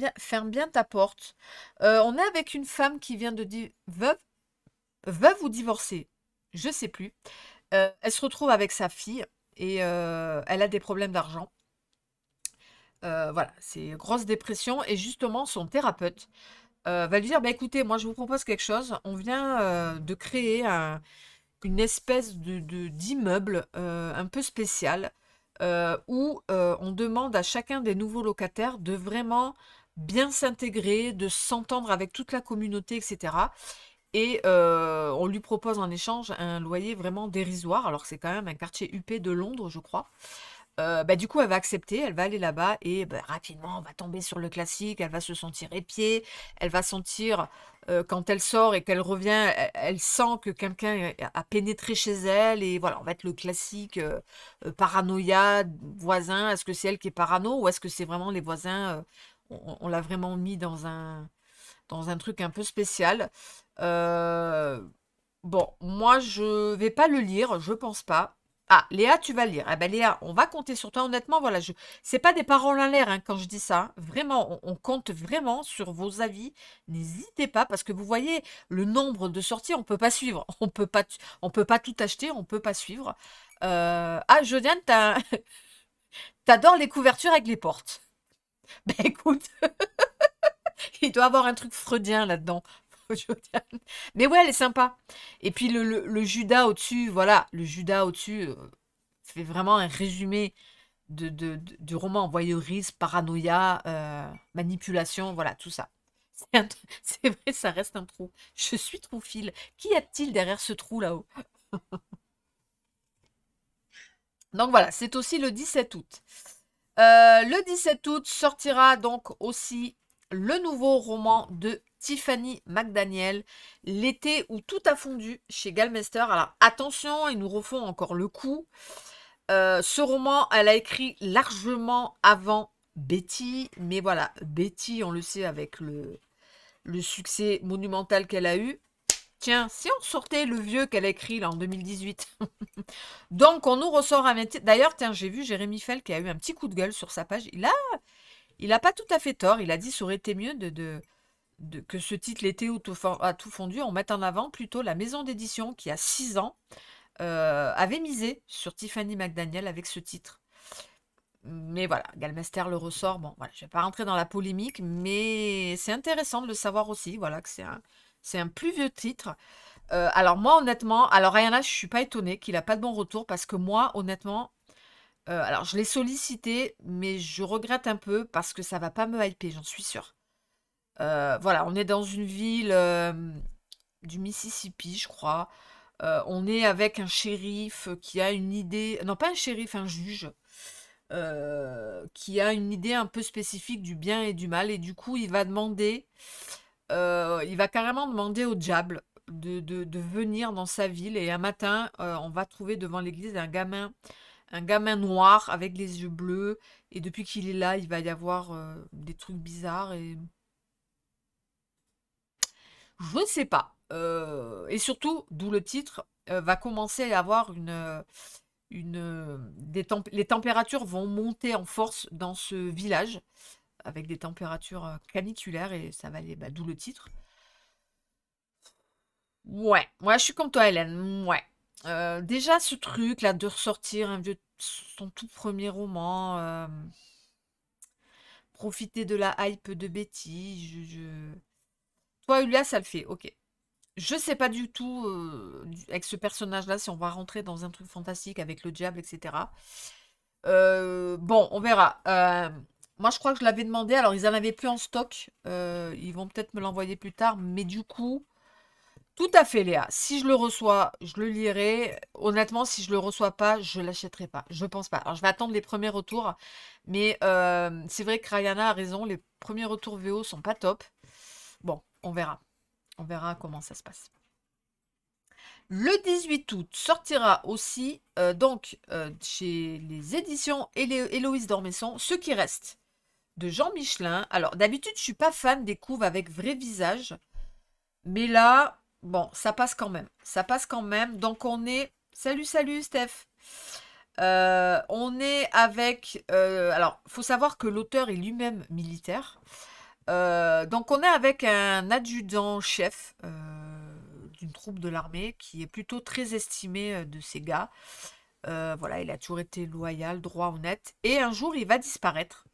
bien, ta porte. on est avec une femme qui vient de veuve, veuve ou divorcer je sais plus. elle se retrouve avec sa fille et elle a des problèmes d'argent. Euh, voilà, c'est grosse dépression. Et justement, son thérapeute euh, va lui dire, bah, écoutez, moi je vous propose quelque chose. On vient euh, de créer une espèce de d'immeuble un peu spécial où on demande à chacun des nouveaux locataires de vraiment bien s'intégrer, de s'entendre avec toute la communauté, etc. Et on lui propose en échange un loyer vraiment dérisoire. Alors c'est quand même un quartier huppé de Londres, je crois. Euh, bah, du coup, elle va accepter, elle va aller là-bas et bah, rapidement, on va tomber sur le classique, elle va se sentir épiée, elle va sentir, euh, quand elle sort et qu'elle revient, e-, elle, sent que quelqu'un a pénétré chez elle et voilà, on va être le classique euh, paranoïa, voisin, est-ce que c'est elle qui est parano ou est-ce que c'est vraiment les voisins, on, l'a vraiment mis dans un, dans un truc un peu spécial. bon, moi, je vais pas le lire, je pense pas. Ah, Léa, tu vas lire. Ah ben Léa, on va compter sur toi. Honnêtement, voilà, je c'est pas des paroles à l'air hein, quand je dis ça. Vraiment, on, compte vraiment sur vos avis. N'hésitez pas parce que vous voyez le nombre de sorties, on peut pas suivre. On peut pas, on peut pas tout acheter, on peut pas suivre. Euh, ah, Jodiane, tu t'adores les couvertures avec les portes. Ben écoute, il doit avoir un truc freudien là-dedans. Mais ouais, elle est sympa. Et puis le, Judas au-dessus, voilà, le Judas au-dessus c'est euh, fait vraiment un résumé de, du roman voyeurisme, paranoïa, euh, manipulation, voilà, tout ça. C'est vrai, ça reste un trou. Je suis trop fil. Qui a-t-il derrière ce trou là-haut Donc voilà, c'est aussi le 17 août. Euh, le 17 août sortira donc aussi le nouveau roman de Tiffany McDaniel, L'été où tout a fondu chez Galmester. Alors attention, ils nous refont encore le coup. Euh, ce roman, elle a écrit largement avant Betty, mais voilà, Betty, on le sait avec le, le succès monumental qu'elle a eu. Tiens, si on sortait le vieux qu'elle a écrit là en 2018. Donc on nous ressort à... métier. D'ailleurs, tiens, j'ai vu Jérémy Fell qui a eu un petit coup de gueule sur sa page. Il a, il pas tout à fait tort. Il a dit ça aurait été mieux de que ce titre était à tout fondu, on met en avant plutôt la maison d'édition qui, a six ans, euh, avait misé sur Tiffany McDaniel avec ce titre. Mais voilà, Galmester le ressort. Bon, voilà, je ne vais pas rentrer dans la polémique, mais c'est intéressant de le savoir aussi. Voilà, que c'est un, plus vieux titre. Euh, alors moi, honnêtement, alors Ayana, je suis pas étonnée qu'il n'a pas de bon retour parce que moi, honnêtement, euh, alors je l'ai sollicité, mais je regrette un peu parce que ça ne va pas me hyper, j'en suis sûre. Euh, voilà, on est dans une ville euh, du Mississippi, je crois. Euh, on est avec un shérif qui a une idée, non pas un shérif, un juge, qui a une idée un peu spécifique du bien et du mal. Et du coup, il va demander, il va carrément demander au diable de, venir dans sa ville. Et un matin, on va trouver devant l'église un gamin un gamin noir avec les yeux bleus. Et depuis qu'il est là, il va y avoir des trucs bizarres. Et je ne sais pas. Euh, et surtout, d'où le titre, euh, va commencer à avoir une. Euh, les températures vont monter en force dans ce village, avec des températures caniculaires, et ça va aller. Bah, d'où le titre. Ouais, ouais, je suis comme toi, Hélène. Ouais. déjà, ce truc là de ressortir un vieux, son tout premier roman, profiter de la hype de Betty, je toi, Ulia, ça le fait, ok. Je sais pas du tout avec ce personnage-là si on va rentrer dans un truc fantastique avec le diable, etc. bon, on verra. moi, je crois que je l'avais demandé. Alors, ils en avaient plus en stock. ils vont peut-être me l'envoyer plus tard. Mais du coup, tout à fait, Léa. Si je le reçois, je le lirai. Honnêtement, si je le reçois pas, je l'achèterai pas. Je pense pas. Alors, je vais attendre les premiers retours. Mais c'est vrai que Rayana a raison. Les premiers retours VO sont pas top. Bon, on verra. On verra comment ça se passe. Le 18 août sortira aussi, euh, donc, euh, chez les éditions Héloïse Dormesson, Ce qui reste, de Jean Michelin. Alors, d'habitude, je suis pas fan des couves avec vrai visage. Mais là, bon, ça passe quand même. Ça passe quand même. Donc, on est... Salut, salut, Steph euh, on est avec... alors, faut savoir que l'auteur est lui-même militaire. Euh, donc on est avec un adjudant-chef euh, d'une troupe de l'armée qui est plutôt très estimé euh, de ses gars. voilà, il a toujours été loyal, droit, honnête. Et un jour, il va disparaître.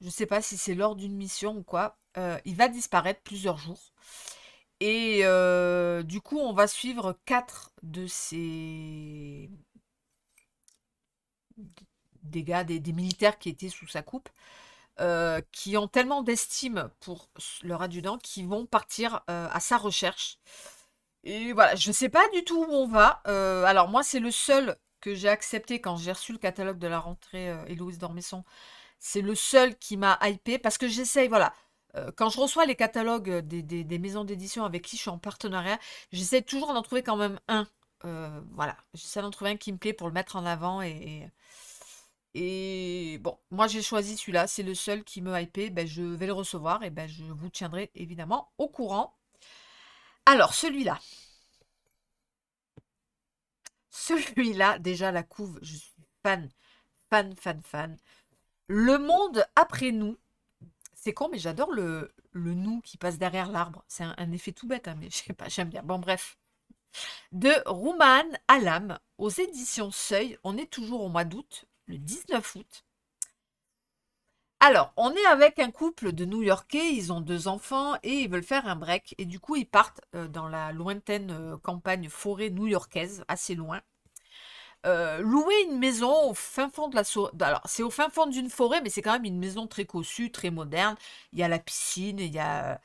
Je ne sais pas si c'est lors d'une mission ou quoi. il va disparaître plusieurs jours. Et du coup, on va suivre quatre de ces des gars, des militaires qui étaient sous sa coupe. Euh, qui ont tellement d'estime pour leur adjudant qu'ils vont partir euh, à sa recherche. Et voilà, je ne sais pas du tout où on va. Euh, alors moi, c'est le seul que j'ai accepté quand j'ai reçu le catalogue de la rentrée Héloïse Dormesson. C'est le seul qui m'a hypé parce que j'essaye, voilà. Quand je reçois les catalogues des, maisons d'édition avec qui je suis en partenariat, j'essaie toujours d'en trouver quand même un. voilà, j'essaie d'en trouver un qui me plaît pour le mettre en avant et, et et bon, moi j'ai choisi celui-là, c'est le seul qui me hype, ben, je vais le recevoir et ben, je vous tiendrai évidemment au courant. Alors celui-là. Celui-là, déjà la couve, je suis fan, fan, fan, fan. Le monde après nous. C'est con, mais j'adore le, nous qui passe derrière l'arbre. C'est un, effet tout bête, hein, mais je sais pas, j'aime bien. Bon, bref. De Rouman Alam aux éditions Seuil. On est toujours au mois d'août le 19 août. Alors, on est avec un couple de New-Yorkais, ils ont deux enfants et ils veulent faire un break. Et du coup, ils partent euh, dans la lointaine euh, campagne forêt new-yorkaise, assez loin. Euh, louer une maison au fin fond de la bah, Alors, c'est au fin fond d'une forêt, mais c'est quand même une maison très cossue, très moderne. Il y a la piscine, il y a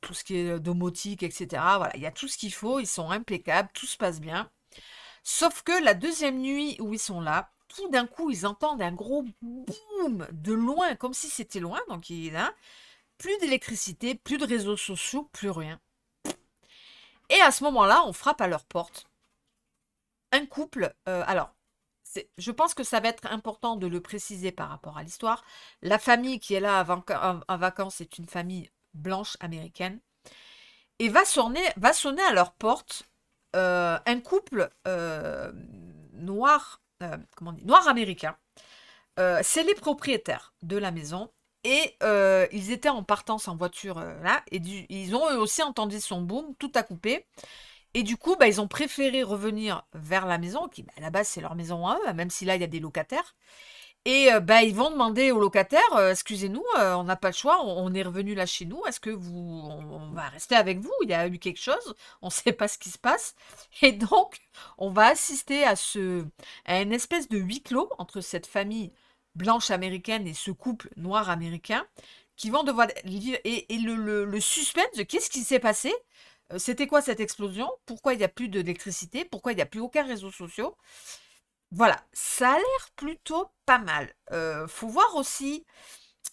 tout ce qui est domotique, etc. Voilà, il y a tout ce qu'il faut, ils sont impeccables, tout se passe bien. Sauf que la deuxième nuit où ils sont là, d'un coup, ils entendent un gros boum de loin, comme si c'était loin. Donc, il a plus d'électricité, plus de réseaux sociaux, plus rien. Et à ce moment-là, on frappe à leur porte. Un couple, euh, alors, je pense que ça va être important de le préciser par rapport à l'histoire. La famille qui est là en vacances est une famille blanche américaine et va sonner, va sonner à leur porte euh, un couple euh, noir Noir euh, comment dit, euh, c'est les propriétaires de la maison. Et euh, ils étaient en partance en voiture là. Et du, ils ont aussi entendu son boom, tout à coupé. Et du coup, bah, ils ont préféré revenir vers la maison, qui bah, à là-bas c'est leur maison à eux, même si là il y a des locataires. Et euh, bah, ils vont demander aux locataires, euh, excusez-nous, euh, on n'a pas le choix, on, est revenu là chez nous, est-ce que vous, on, va rester avec vous Il y a eu quelque chose, on ne sait pas ce qui se passe. Et donc, on va assister à ce, une espèce de huis clos entre cette famille blanche américaine et ce couple noir américain qui vont devoir et, le, suspense qu'est-ce qui s'est passé c'était quoi cette explosion Pourquoi il n'y a plus d'électricité Pourquoi il n'y a plus aucun réseau social voilà, ça a l'air plutôt pas mal. Il euh, faut voir aussi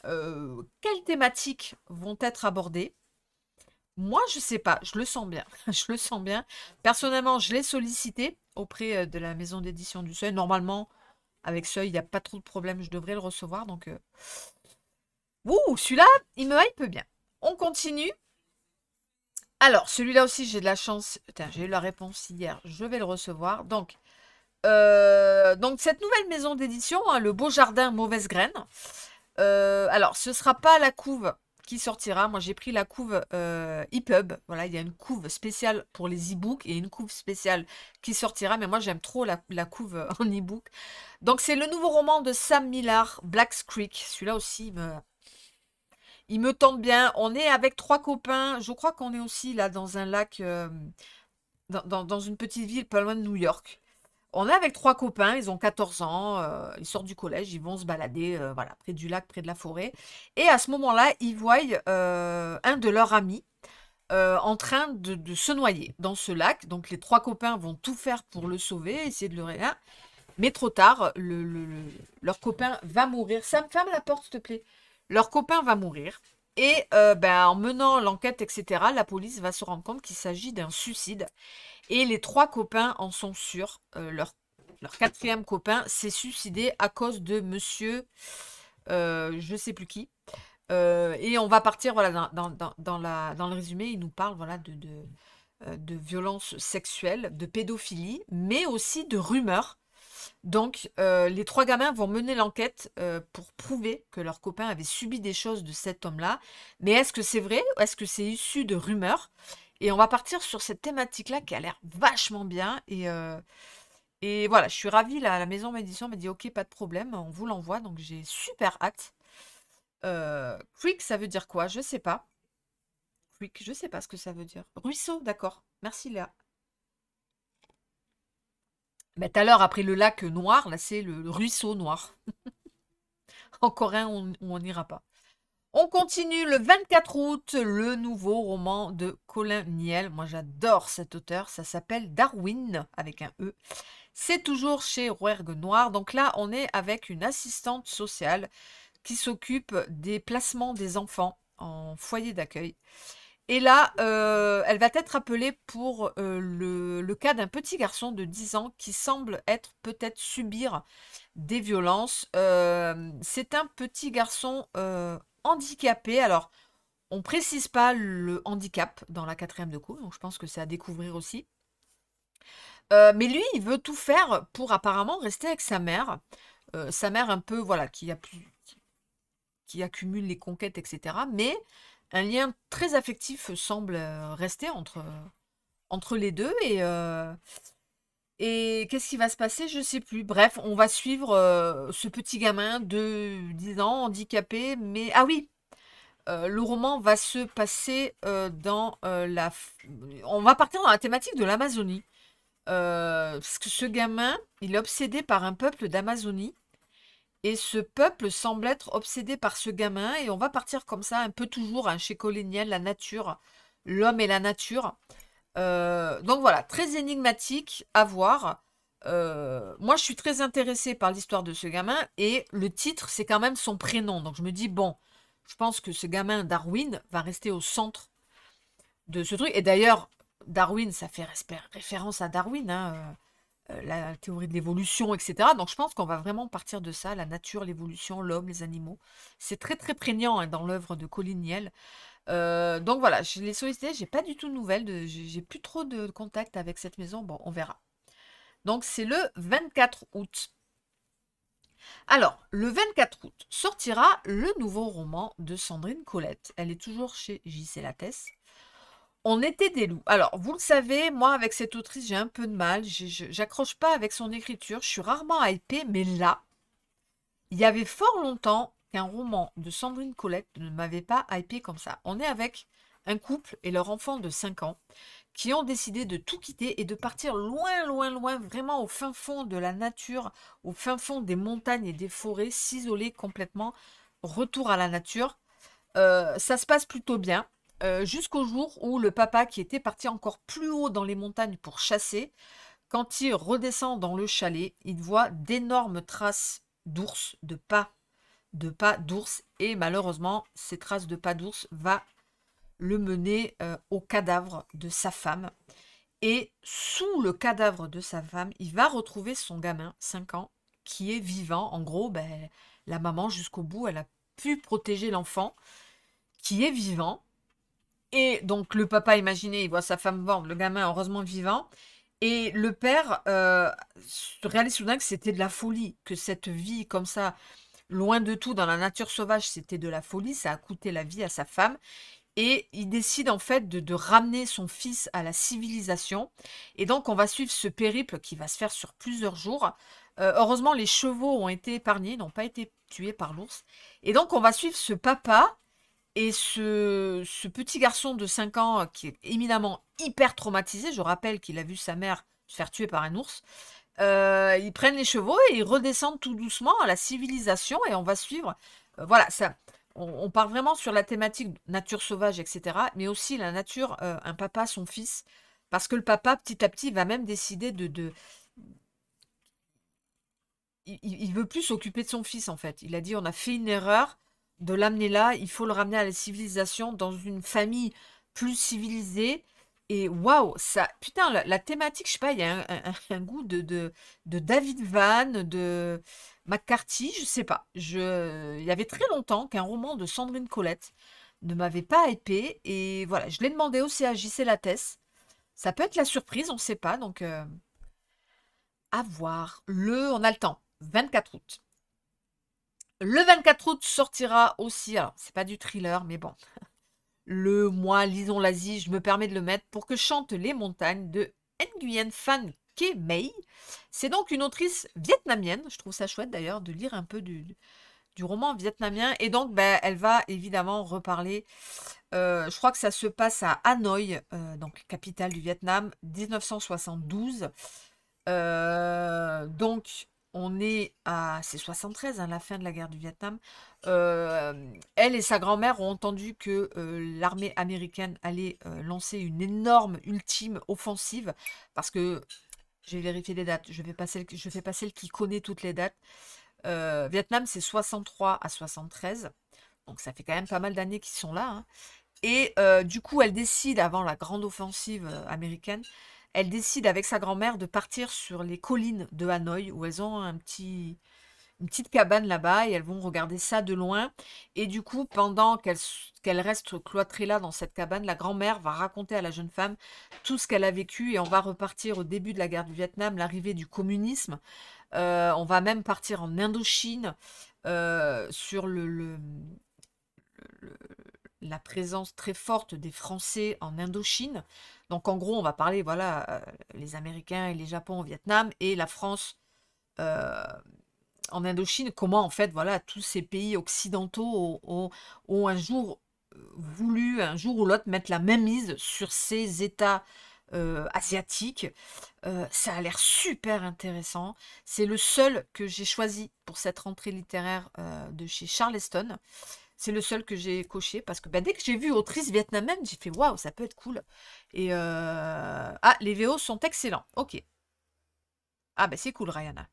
euh, quelles thématiques vont être abordées. Moi, je ne sais pas, je le sens bien. je le sens bien. Personnellement, je l'ai sollicité auprès euh, de la maison d'édition du Seuil. Normalement, avec Seuil, il n'y a pas trop de problèmes. je devrais le recevoir. Donc, ouh, celui-là, il me peu bien. On continue. Alors, celui-là aussi, j'ai de la chance. j'ai eu la réponse hier. Je vais le recevoir. Donc, euh, donc cette nouvelle maison d'édition, hein, le Beau Jardin Mauvaise Graine. Euh, alors ce sera pas la couve qui sortira. Moi j'ai pris la couve euh, ePub. voilà, il y a une couve spéciale pour les e-books et une couve spéciale qui sortira. Mais moi j'aime trop la, couve en e-book. Donc c'est le nouveau roman de Sam Millar, Black's Creek. Celui-là aussi me il me tente bien. On est avec trois copains. Je crois qu'on est aussi là dans un lac, dans, une petite ville pas loin de New York. On est avec trois copains, ils ont 14 ans, euh, ils sortent du collège, ils vont se balader euh, voilà, près du lac, près de la forêt. Et à ce moment-là, ils voient euh, un de leurs amis en train de, se noyer dans ce lac. Donc les trois copains vont tout faire pour le sauver, essayer de le réunir. Hein. Mais trop tard, leur copain va mourir. me ferme la porte, s'il te plaît. Leur copain va mourir. Et euh, ben, en menant l'enquête, etc., la police va se rendre compte qu'il s'agit d'un suicide. Et les trois copains en sont sûrs. Euh, leur, quatrième copain s'est suicidé à cause de monsieur, je euh, je sais plus qui. et on va partir voilà, dans, la, dans, le résumé, il nous parle voilà, de, de, de violences sexuelles, de pédophilie, mais aussi de rumeurs donc, euh, les trois gamins vont mener l'enquête euh, pour prouver que leur copain avait subi des choses de cet homme-là. Mais est-ce que c'est vrai Est-ce que c'est issu de rumeurs Et on va partir sur cette thématique-là qui a l'air vachement bien. Et, euh, voilà, je suis ravie. la maison d'édition m'a dit Ok, pas de problème, on vous l'envoie. Donc, j'ai super hâte. quick, ça veut dire quoi Je sais pas. Quick, je sais pas ce que ça veut dire. Ruisseau, d'accord. Merci Léa. Mais tout à l'heure, après le lac noir, là, c'est le, ruisseau noir. En un, on n'ira pas. On continue le 24 août, le nouveau roman de Colin Niel. Moi, j'adore cet auteur. Ça s'appelle Darwin, avec un E. C'est toujours chez Rouergue Noir. Donc là, on est avec une assistante sociale qui s'occupe des placements des enfants en foyer d'accueil. Et là, euh, elle va être appelée pour euh, le, cas d'un petit garçon de 10 ans qui semble être peut-être subir des violences. Euh, c'est un petit garçon handicapé. Alors, on ne précise pas le handicap dans la quatrième de coup, donc je pense que c'est à découvrir aussi. mais lui, il veut tout faire pour apparemment rester avec sa mère. sa mère un peu, voilà, qui, a qui accumule les conquêtes, etc. Mais un lien très affectif euh, semble euh, rester entre, euh, entre les deux. Et, et qu'est-ce qui va se passer Je ne sais plus. Bref, on va suivre ce petit gamin de 10 ans, handicapé. Mais ah oui, le roman va se passer dans la... On va partir dans la thématique de l'Amazonie. parce que ce gamin, il est obsédé par un peuple d'Amazonie et ce peuple semble être obsédé par ce gamin, et on va partir comme ça, un peu toujours, un hein, chez Coloniel, la nature, l'homme et la nature. Euh, donc voilà, très énigmatique à voir. Euh, moi, je suis très intéressée par l'histoire de ce gamin, et le titre, c'est quand même son prénom. Donc je me dis, bon, je pense que ce gamin Darwin va rester au centre de ce truc. Et d'ailleurs, Darwin, ça fait référence à Darwin, hein, euh, euh, la théorie de l'évolution, etc. Donc je pense qu'on va vraiment partir de ça, la nature, l'évolution, l'homme, les animaux. C'est très très prégnant hein, dans l'œuvre de Colin Niel. Euh, donc voilà, je l'ai sollicité, j'ai pas du tout de nouvelles, de, j'ai plus trop de contact avec cette maison, bon, on verra. Donc c'est le 24 août. Alors, le 24 août sortira le nouveau roman de Sandrine Colette. Elle est toujours chez J.C. Lattès. On était des loups. Alors, vous le savez, moi, avec cette autrice, j'ai un peu de mal. J'accroche pas avec son écriture. Je suis rarement hypée, mais là, il y avait fort longtemps qu'un roman de Sandrine Colette ne m'avait pas hypée comme ça. On est avec un couple et leur enfant de 5 ans qui ont décidé de tout quitter et de partir loin, loin, loin, vraiment au fin fond de la nature, au fin fond des montagnes et des forêts, s'isoler complètement, retour à la nature. Euh, ça se passe plutôt bien. Euh, jusqu'au jour où le papa, qui était parti encore plus haut dans les montagnes pour chasser, quand il redescend dans le chalet, il voit d'énormes traces d'ours, de pas, de pas d'ours, et malheureusement, ces traces de pas d'ours va le mener euh, au cadavre de sa femme. Et sous le cadavre de sa femme, il va retrouver son gamin, 5 ans, qui est vivant. En gros, ben, la maman, jusqu'au bout, elle a pu protéger l'enfant qui est vivant et donc le papa, imaginez, il voit sa femme vendre, le gamin heureusement vivant. Et le père euh, réalise soudain que c'était de la folie, que cette vie comme ça, loin de tout, dans la nature sauvage, c'était de la folie, ça a coûté la vie à sa femme. Et il décide en fait de, ramener son fils à la civilisation. Et donc on va suivre ce périple qui va se faire sur plusieurs jours. Euh, heureusement les chevaux ont été épargnés, n'ont pas été tués par l'ours. Et donc on va suivre ce papa et ce, petit garçon de 5 ans euh, qui est éminemment hyper traumatisé, je rappelle qu'il a vu sa mère se faire tuer par un ours, euh, ils prennent les chevaux et ils redescendent tout doucement à la civilisation et on va suivre. Euh, voilà, ça, on, part vraiment sur la thématique nature sauvage, etc. Mais aussi la nature, un papa, son fils, parce que le papa, petit à petit, va même décider de, de il, veut plus s'occuper de son fils en fait. Il a dit on a fait une erreur, de l'amener là, il faut le ramener à la civilisation dans une famille plus civilisée. Et waouh, ça, putain, la, thématique, je sais pas, il y a un, goût de, de, David Van, de McCarthy, je sais pas. Je, il y avait très longtemps qu'un roman de Sandrine Colette ne m'avait pas épée. Et voilà, je l'ai demandé aussi au la thèse Ça peut être la surprise, on ne sait pas. Donc, euh, à voir. Le, on a le temps. 24 août. Le 24 août sortira aussi, alors c'est pas du thriller, mais bon, le moi, lisons l'Asie, je me permets de le mettre pour que chante Les Montagnes de Nguyen Phan Ke Mei. C'est donc une autrice vietnamienne, je trouve ça chouette d'ailleurs de lire un peu du, du roman vietnamien. Et donc, ben, elle va évidemment reparler, euh, je crois que ça se passe à Hanoï, euh, donc capitale du Vietnam, 1972. Euh, donc, on est à, c'est 73, hein, la fin de la guerre du Vietnam, euh, elle et sa grand-mère ont entendu que euh, l'armée américaine allait euh, lancer une énorme, ultime offensive, parce que, j'ai vérifié les dates, je, vais passer je fais pas celle qui connaît toutes les dates, Vietnam c'est 63 à 73, donc ça fait quand même pas mal d'années qu'ils sont là, hein, et du coup elle décide, avant la grande offensive américaine, elle décide avec sa grand-mère de partir sur les collines de Hanoï où elles ont un petit, une petite cabane là-bas et elles vont regarder ça de loin. Et du coup, pendant qu'elle qu'elle reste cloîtrée là dans cette cabane, la grand-mère va raconter à la jeune femme tout ce qu'elle a vécu et on va repartir au début de la guerre du Vietnam, l'arrivée du communisme. Euh, on va même partir en Indochine euh, sur le, le la présence très forte des Français en Indochine. Donc en gros, on va parler, voilà, euh, les Américains et les Japon au Vietnam et la France euh, en Indochine, comment en fait, voilà, tous ces pays occidentaux ont, un jour euh, voulu, un jour ou l'autre, mettre la même mise sur ces États asiatiques. ça a l'air super intéressant. C'est le seul que j'ai choisi pour cette rentrée littéraire de chez Charleston. C'est le seul que j'ai coché parce que ben, dès que j'ai vu autrice vietnamienne, j'ai fait waouh, ça peut être cool. Et euh, ah, les VO sont excellents. Ok. Ah bah c'est cool, Rayana.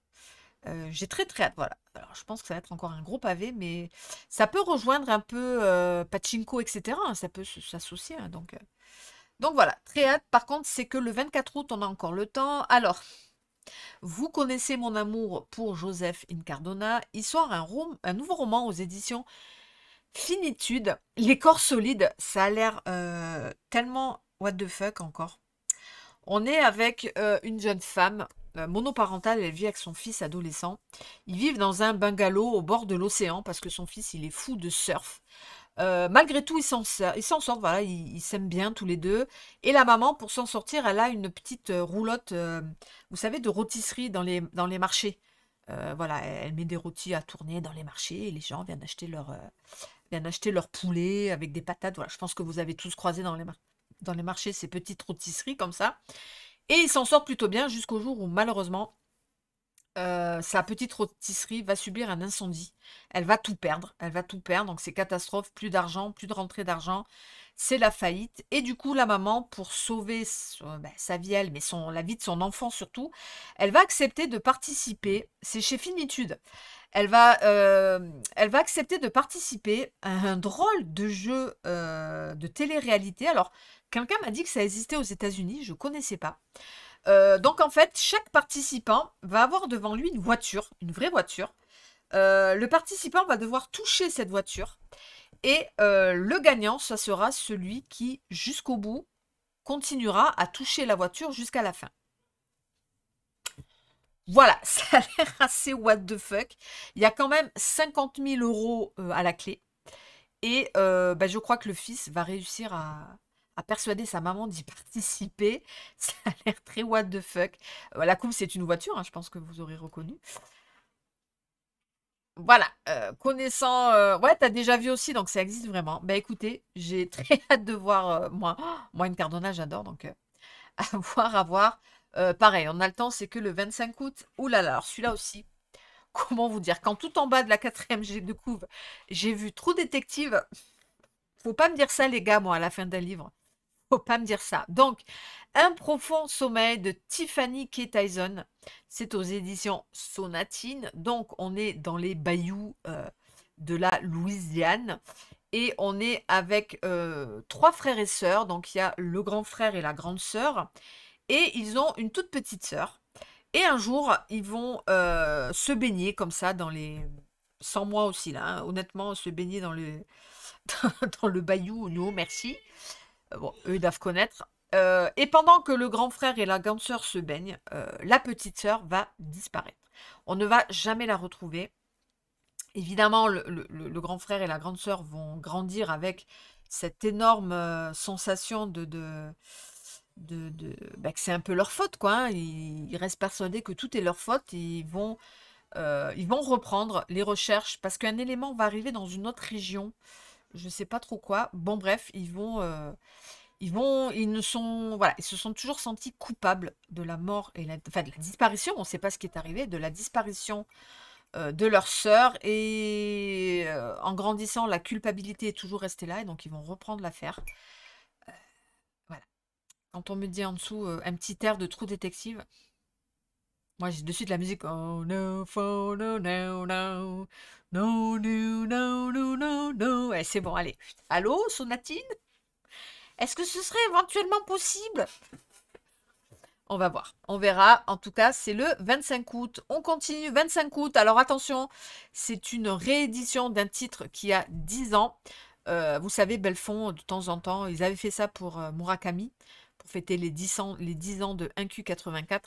Euh, j'ai très très hâte, voilà. Alors je pense que ça va être encore un gros pavé, mais ça peut rejoindre un peu euh, Pachinko, etc. Hein. ça peut s'associer, hein, donc. Donc voilà, très hâte. Par contre, c'est que le 24 août, on a encore le temps. Alors, vous connaissez mon amour pour Joseph Incardona. Histoire, un, un nouveau roman aux éditions Finitude, les corps solides, ça a l'air euh, tellement what the fuck encore. On est avec euh, une jeune femme euh, monoparentale, elle vit avec son fils adolescent. Ils vivent dans un bungalow au bord de l'océan parce que son fils, il est fou de surf. malgré tout, ils s'en sortent, voilà, ils s'aiment bien tous les deux. Et la maman, pour s'en sortir, elle a une petite roulotte, vous savez, de rôtisserie dans les, dans les marchés. voilà, elle met des rôtis à tourner dans les marchés et les gens viennent acheter leur, viennent acheter leur poulet avec des patates. Voilà, je pense que vous avez tous croisé dans les, marchés ces petites rôtisseries comme ça. Et il s'en sort plutôt bien jusqu'au jour où malheureusement euh, sa petite rôtisserie va subir un incendie. Elle va tout perdre. Elle va tout perdre. Donc c'est catastrophe, plus d'argent, plus de rentrée d'argent. C'est la faillite. Et du coup, la maman, pour sauver ben, sa vie, elle, mais la vie de son enfant surtout, elle va accepter de participer. C'est chez Finitude. Elle va, euh, elle va accepter de participer à un drôle de jeu euh, de télé-réalité. Alors, quelqu'un m'a dit que ça existait aux États-Unis, je ne connaissais pas. Euh, donc, en fait, chaque participant va avoir devant lui une voiture, une vraie voiture. le participant va devoir toucher cette voiture. Et le gagnant, ce sera celui qui, jusqu'au bout, continuera à toucher la voiture jusqu'à la fin. Voilà, ça a l'air assez what the fuck. Il y a quand même 50 000 euros euh, à la clé. Et euh, bah, je crois que le fils va réussir à, persuader sa maman d'y participer. Ça a l'air très what the fuck. Euh, la coupe, c'est une voiture, hein, je pense que vous aurez reconnu. Voilà, connaissant... ouais, t'as déjà vu aussi, donc ça existe vraiment. Bah écoutez, j'ai très hâte de voir, moi, oh, moi une Cardona, j'adore, donc à voir, à voir. Euh, pareil, on a le temps, c'est que le 25 août. oulala, là alors celui-là aussi. Comment vous dire Quand tout en bas de la quatrième G de couve, j'ai vu trop Détective. Faut pas me dire ça, les gars, moi, à la fin d'un livre. Faut pas me dire ça. Donc, Un profond sommeil de Tiffany K. Tyson. C'est aux éditions Sonatine. Donc, on est dans les bayous euh, de la Louisiane. Et on est avec euh, trois frères et sœurs. Donc, il y a le grand frère et la grande sœur et ils ont une toute petite sœur. Et un jour, ils vont euh, se baigner comme ça dans les... Sans moi aussi, là. Hein. Honnêtement, se baigner dans le, dans le bayou, non, merci. Euh, bon, eux, ils doivent connaître. Euh, et pendant que le grand frère et la grande sœur se baignent, la petite sœur va disparaître. On ne va jamais la retrouver. Évidemment, le, grand frère et la grande sœur vont grandir avec cette énorme sensation de, de de, bah, que c'est un peu leur faute, quoi. Hein. Ils, restent persuadés que tout est leur faute et ils vont, euh, ils vont reprendre les recherches parce qu'un élément va arriver dans une autre région. Je sais pas trop quoi. Bon, bref, ils vont, euh, ils vont, ils ne sont, voilà, ils se sont toujours sentis coupables de la mort et enfin, de la disparition. On ne sait pas ce qui est arrivé, de la disparition euh, de leur sœur et en grandissant, la culpabilité est toujours restée là et donc ils vont reprendre l'affaire. Quand on me dit en dessous euh, un petit air de trou détective, moi j'ai de suite la musique Oh no, no, no, no, no, no, no, no, no, no. Eh, c'est bon, allez. Allô, sonatine Est-ce que ce serait éventuellement possible on va voir. On verra. En tout cas, c'est le 25 août. On continue. 25 août. Alors attention, c'est une réédition d'un titre qui a 10 ans. Euh, vous savez, Belfond, de temps en temps, ils avaient fait ça pour euh, Murakami fêter les 10 ans, les 10 ans de 1Q84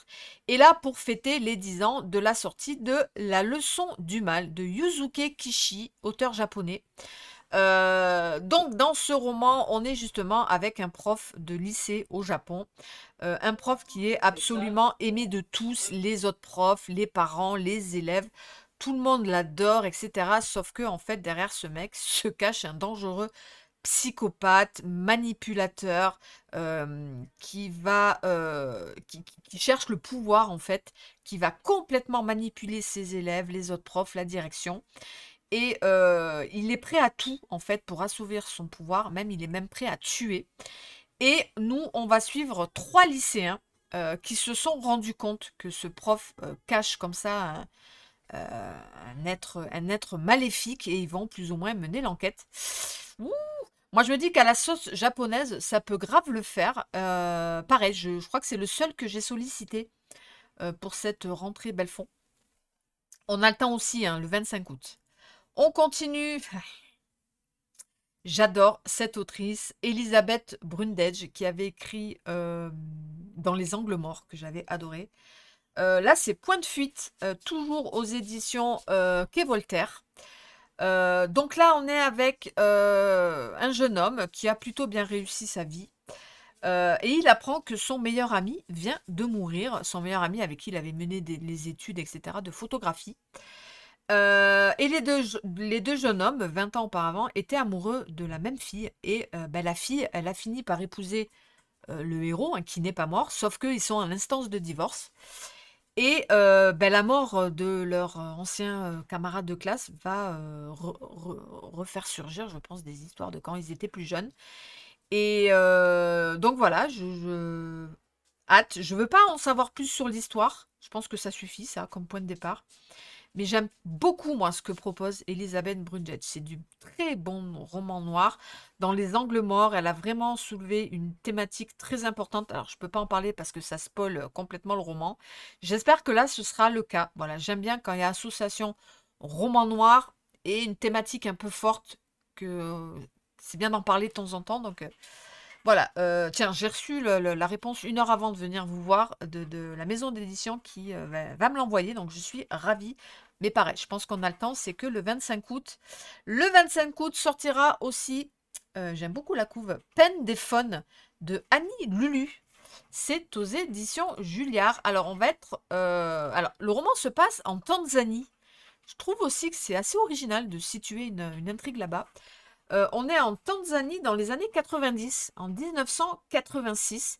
et là pour fêter les 10 ans de la sortie de La leçon du mal de Yuzuke Kishi, auteur japonais. Euh, donc dans ce roman, on est justement avec un prof de lycée au Japon, euh, un prof qui est absolument aimé de tous, les autres profs, les parents, les élèves, tout le monde l'adore, etc. Sauf que en fait derrière ce mec se cache un dangereux psychopathe, manipulateur, euh, qui va, euh, qui, cherche le pouvoir en fait, qui va complètement manipuler ses élèves, les autres profs, la direction. Et euh, il est prêt à tout en fait pour assouvir son pouvoir, même il est même prêt à tuer. Et nous, on va suivre trois lycéens qui se sont rendus compte que ce prof cache comme ça un, être, un être maléfique et ils vont plus ou moins mener l'enquête. Ouh, moi, je me dis qu'à la sauce japonaise, ça peut grave le faire. Euh, pareil, je, crois que c'est le seul que j'ai sollicité euh, pour cette rentrée Belfond. On a le temps aussi, hein, le 25 août. On continue. J'adore cette autrice, Elisabeth Brundage, qui avait écrit euh, Dans les angles morts, que j'avais adoré. là, c'est Point de fuite, toujours aux éditions Quai Voltaire. Euh, donc là, on est avec euh, un jeune homme qui a plutôt bien réussi sa vie. Euh, et il apprend que son meilleur ami vient de mourir, son meilleur ami avec qui il avait mené des, les études, etc., de photographie. et les deux, les jeunes hommes, 20 ans auparavant, étaient amoureux de la même fille. Et ben, la fille, elle a fini par épouser le héros, hein, qui n'est pas mort, sauf qu'ils sont à l'instance de divorce. Et euh, ben, la mort euh, de leur euh, ancien camarade de classe va refaire surgir, je pense, des histoires de quand ils étaient plus jeunes. Et donc voilà, je, je... hâte. Je veux pas en savoir plus sur l'histoire. Je pense que ça suffit, ça, comme point de départ. Mais j'aime beaucoup, moi, ce que propose Elisabeth Brunet. C'est du très bon roman noir. Dans Les Angles Morts, elle a vraiment soulevé une thématique très importante. Alors, je ne peux pas en parler parce que ça spoil euh, complètement le roman. J'espère que là, ce sera le cas. Voilà, j'aime bien quand il y a association roman noir et une thématique un peu forte que euh, c'est bien d'en parler de temps en temps. Donc, euh, voilà, euh, tiens, j'ai reçu la réponse une heure avant de venir vous voir de, la maison d'édition qui euh, va, me l'envoyer, donc je suis ravie. Mais pareil, je pense qu'on a le temps, c'est que le 25 août. Le 25 août sortira aussi, euh, j'aime beaucoup la couve, Peine des Faunes de Annie Lulu. C'est aux éditions Julliard. Alors, on va être. alors, le roman se passe en Tanzanie. Je trouve aussi que c'est assez original de situer une intrigue là-bas. Euh, on est en Tanzanie dans les années 90, en 1986.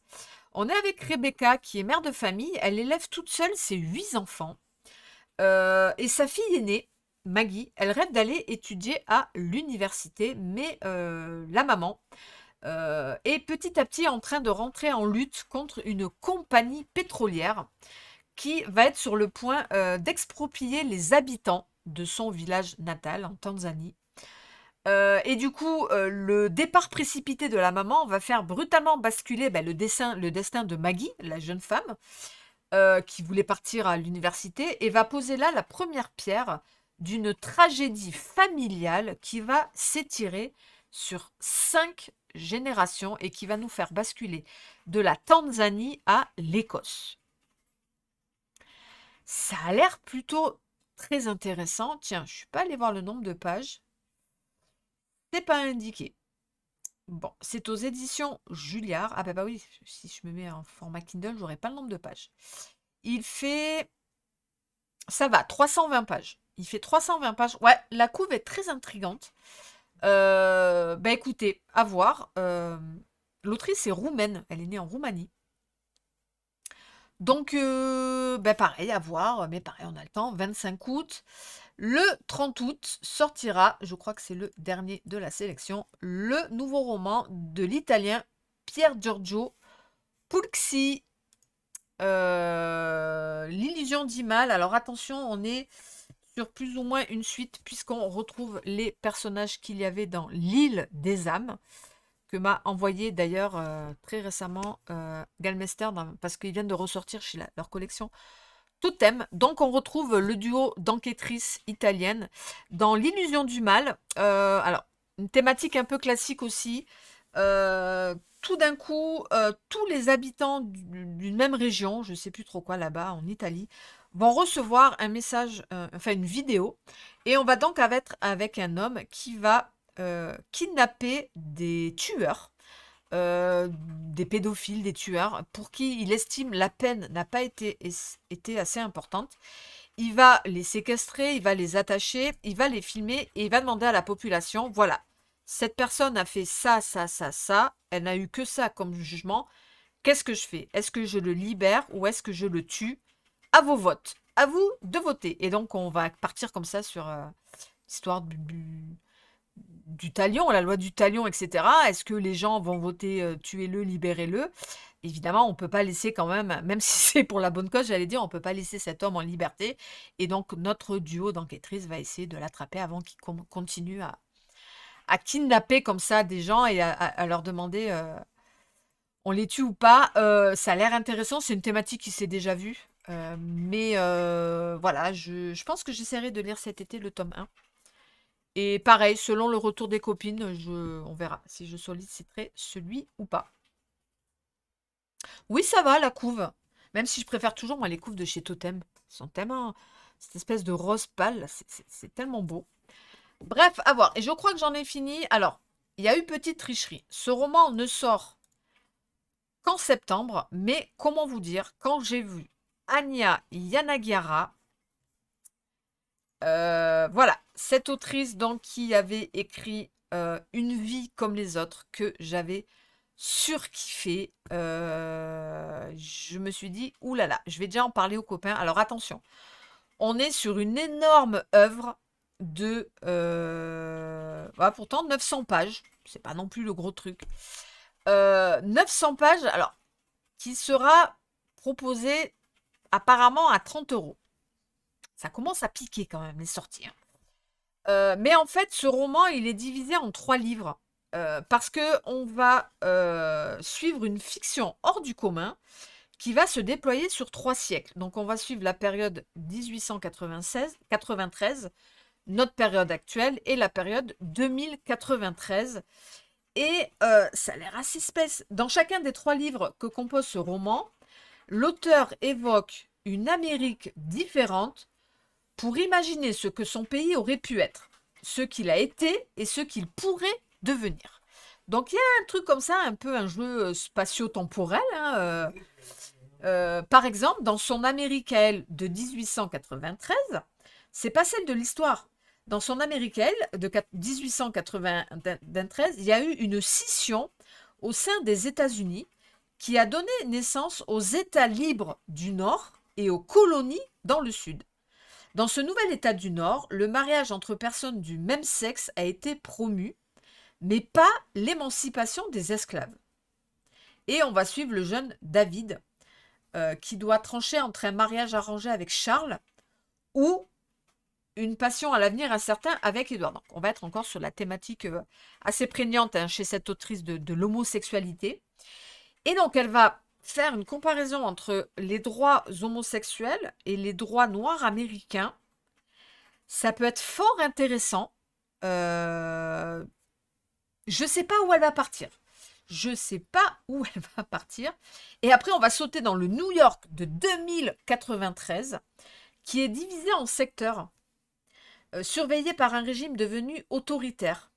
On est avec Rebecca, qui est mère de famille. Elle élève toute seule ses huit enfants. Euh, et sa fille aînée, Maggie, elle rêve d'aller étudier à l'université, mais euh, la maman est petit à petit en train de rentrer en lutte contre une compagnie pétrolière qui va être sur le point d'exproprier les habitants de son village natal en Tanzanie. Euh, et du coup, euh, le départ précipité de la maman va faire brutalement basculer bah, le, destin de Maggie, la jeune femme, euh, qui voulait partir à l'université, et va poser là la première pierre d'une tragédie familiale qui va s'étirer sur cinq générations et qui va nous faire basculer de la Tanzanie à l'Écosse. Ça a l'air plutôt très intéressant. Tiens, je ne suis pas allée voir le nombre de pages n'est pas indiqué. Bon, c'est aux éditions Julliard. Ah ben bah oui, si je me mets en format Kindle, j'aurai pas le nombre de pages. Il fait... Ça va, 320 pages. Il fait 320 pages. Ouais, la couve est très intrigante. Ben bah écoutez, à voir. Euh, l'autrice est roumaine. Elle est née en Roumanie. Donc, euh, bah, pareil, à voir. Mais pareil, on a le temps. 25 août. Le 30 août sortira, je crois que c'est le dernier de la sélection, le nouveau roman de l'italien Pier Giorgio Pulxi. Euh, l'illusion d'Imal. Alors attention, on est sur plus ou moins une suite puisqu'on retrouve les personnages qu'il y avait dans l'île des âmes que m'a envoyé d'ailleurs euh, très récemment euh, Galmester parce qu'ils viennent de ressortir chez leur collection thème, Donc on retrouve le duo d'enquêtrice italienne dans L'illusion du mal. Euh, alors, une thématique un peu classique aussi. Euh, tout d'un coup, euh, tous les habitants d'une même région, je ne sais plus trop quoi là-bas, en Italie, vont recevoir un message, enfin une vidéo. Et on va donc être avec un homme qui va kidnapper des tueurs euh, des pédophiles, des tueurs, pour qui il estime la peine n'a pas été, été assez importante. Il va les séquestrer, il va les attacher, il va les filmer et il va demander à la population, voilà, cette personne a fait ça, ça, ça, ça, elle n'a eu que ça comme jugement, qu'est-ce que je fais Est-ce que je le libère ou est-ce que je le tue À vos votes, à vous de voter. Et donc on va partir comme ça sur euh, l'histoire de du talion, la loi du talion, etc. Est-ce que les gens vont voter euh, tuez-le, libérez-le Évidemment, on ne peut pas laisser quand même, même si c'est pour la bonne cause, j'allais dire, on ne peut pas laisser cet homme en liberté. Et donc, notre duo d'enquêtrices va essayer de l'attraper avant qu'il continue à, kidnapper comme ça des gens et à, leur demander euh, on les tue ou pas. Euh, ça a l'air intéressant, c'est une thématique qui s'est déjà vue. mais voilà, je, je pense que j'essaierai de lire cet été le tome 1. Et pareil, selon le retour des copines, on verra si je solliciterai celui ou pas. Oui, ça va, la couve. Même si je préfère toujours moi, les couves de chez Totem. Ils sont tellement... Cette espèce de rose pâle, c'est tellement beau. Bref, à voir. Et je crois que j'en ai fini. Alors, il y a eu petite tricherie. Ce roman ne sort qu'en septembre, mais comment vous dire, quand j'ai vu Anya Yanagiara. Euh, voilà, cette autrice donc qui avait écrit euh, Une vie comme les autres que j'avais surkiffé. Euh, je me suis dit, oulala, je vais déjà en parler aux copains. Alors attention, on est sur une énorme œuvre de... Euh, bah, pourtant, 900 pages. C'est pas non plus le gros truc. 900 pages, alors, qui sera proposée apparemment à 30 euros. Ça commence à piquer quand même les sorties. Hein. Euh, mais en fait, ce roman, il est divisé en trois livres. Euh, parce qu'on va euh, suivre une fiction hors du commun qui va se déployer sur trois siècles. Donc on va suivre la période 1896-93, notre période actuelle, et la période 2093. Et ça a l'air assez spécial. Dans chacun des trois livres que compose ce roman, l'auteur évoque une Amérique différente pour imaginer ce que son pays aurait pu être, ce qu'il a été et ce qu'il pourrait devenir. Donc il y a un truc comme ça, un peu un jeu euh, spatio-temporel. Hein, euh, euh, par exemple, dans son Amérique de 1893, c'est pas celle de l'histoire. Dans son Amérique de 1893, il y a eu une scission au sein des États-Unis qui a donné naissance aux États libres du Nord et aux colonies dans le Sud. Dans ce nouvel État du Nord, le mariage entre personnes du même sexe a été promu, mais pas l'émancipation des esclaves. Et on va suivre le jeune David, euh, qui doit trancher entre un mariage arrangé avec Charles ou une passion à l'avenir incertain avec Édouard. Donc, on va être encore sur la thématique euh, assez prégnante hein, chez cette autrice de l'homosexualité. Et donc, elle va faire une comparaison entre les droits homosexuels et les droits noirs américains, ça peut être fort intéressant. Euh, je ne sais pas où elle va partir. Je ne sais pas où elle va partir. Et après, on va sauter dans le New York de 2093, qui est divisé en secteurs, euh, surveillé par un régime devenu autoritaire.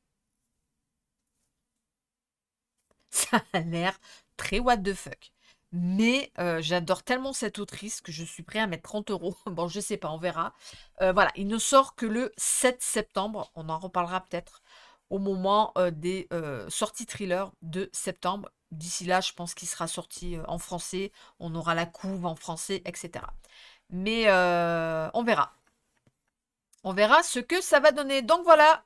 Ça a l'air très what the fuck. Mais j'adore tellement cette autrice que je suis prêt à mettre 30 euros. Bon, je ne sais pas, on verra. voilà, il ne sort que le 7 septembre. On en reparlera peut-être au moment des sorties thriller de septembre. D'ici là, je pense qu'il sera sorti en français. On aura la couve en français, etc. Mais on verra. On verra ce que ça va donner. Donc voilà,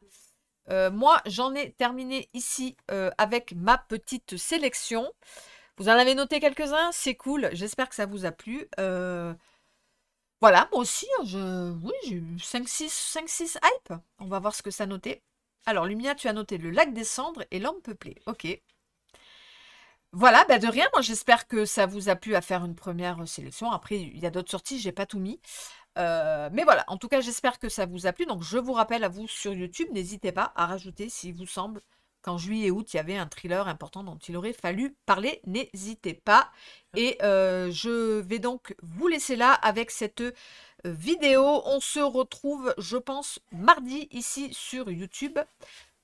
moi j'en ai terminé ici avec ma petite sélection. Vous en avez noté quelques-uns, c'est cool. J'espère que ça vous a plu. Euh, voilà, moi aussi, hein, je... oui, j'ai eu 5-6 hype. On va voir ce que ça notait. Alors, Lumia, tu as noté le lac des cendres et l'homme peuplé. Ok. Voilà, bah de rien. Moi, j'espère que ça vous a plu à faire une première sélection. Après, il y a d'autres sorties, j'ai pas tout mis. Euh, mais voilà, en tout cas, j'espère que ça vous a plu. Donc, je vous rappelle à vous sur YouTube, n'hésitez pas à rajouter s'il vous semble quand juillet et août, il y avait un thriller important dont il aurait fallu parler. N'hésitez pas. Ah. Et euh, je vais donc vous laisser là avec cette euh, vidéo. On se retrouve, je pense, mardi ici sur YouTube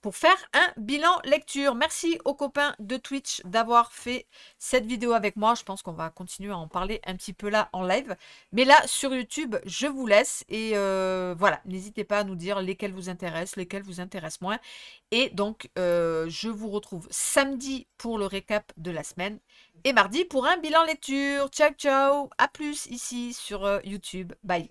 pour faire un bilan lecture. Merci aux copains de Twitch d'avoir fait cette vidéo avec moi. Je pense qu'on va continuer à en parler un petit peu là en live. Mais là, sur YouTube, je vous laisse. Et euh, voilà, n'hésitez pas à nous dire lesquels vous intéressent, lesquels vous intéressent moins. Et donc, euh, je vous retrouve samedi pour le récap de la semaine et mardi pour un bilan lecture. Ciao, ciao. À plus ici sur euh, YouTube. Bye.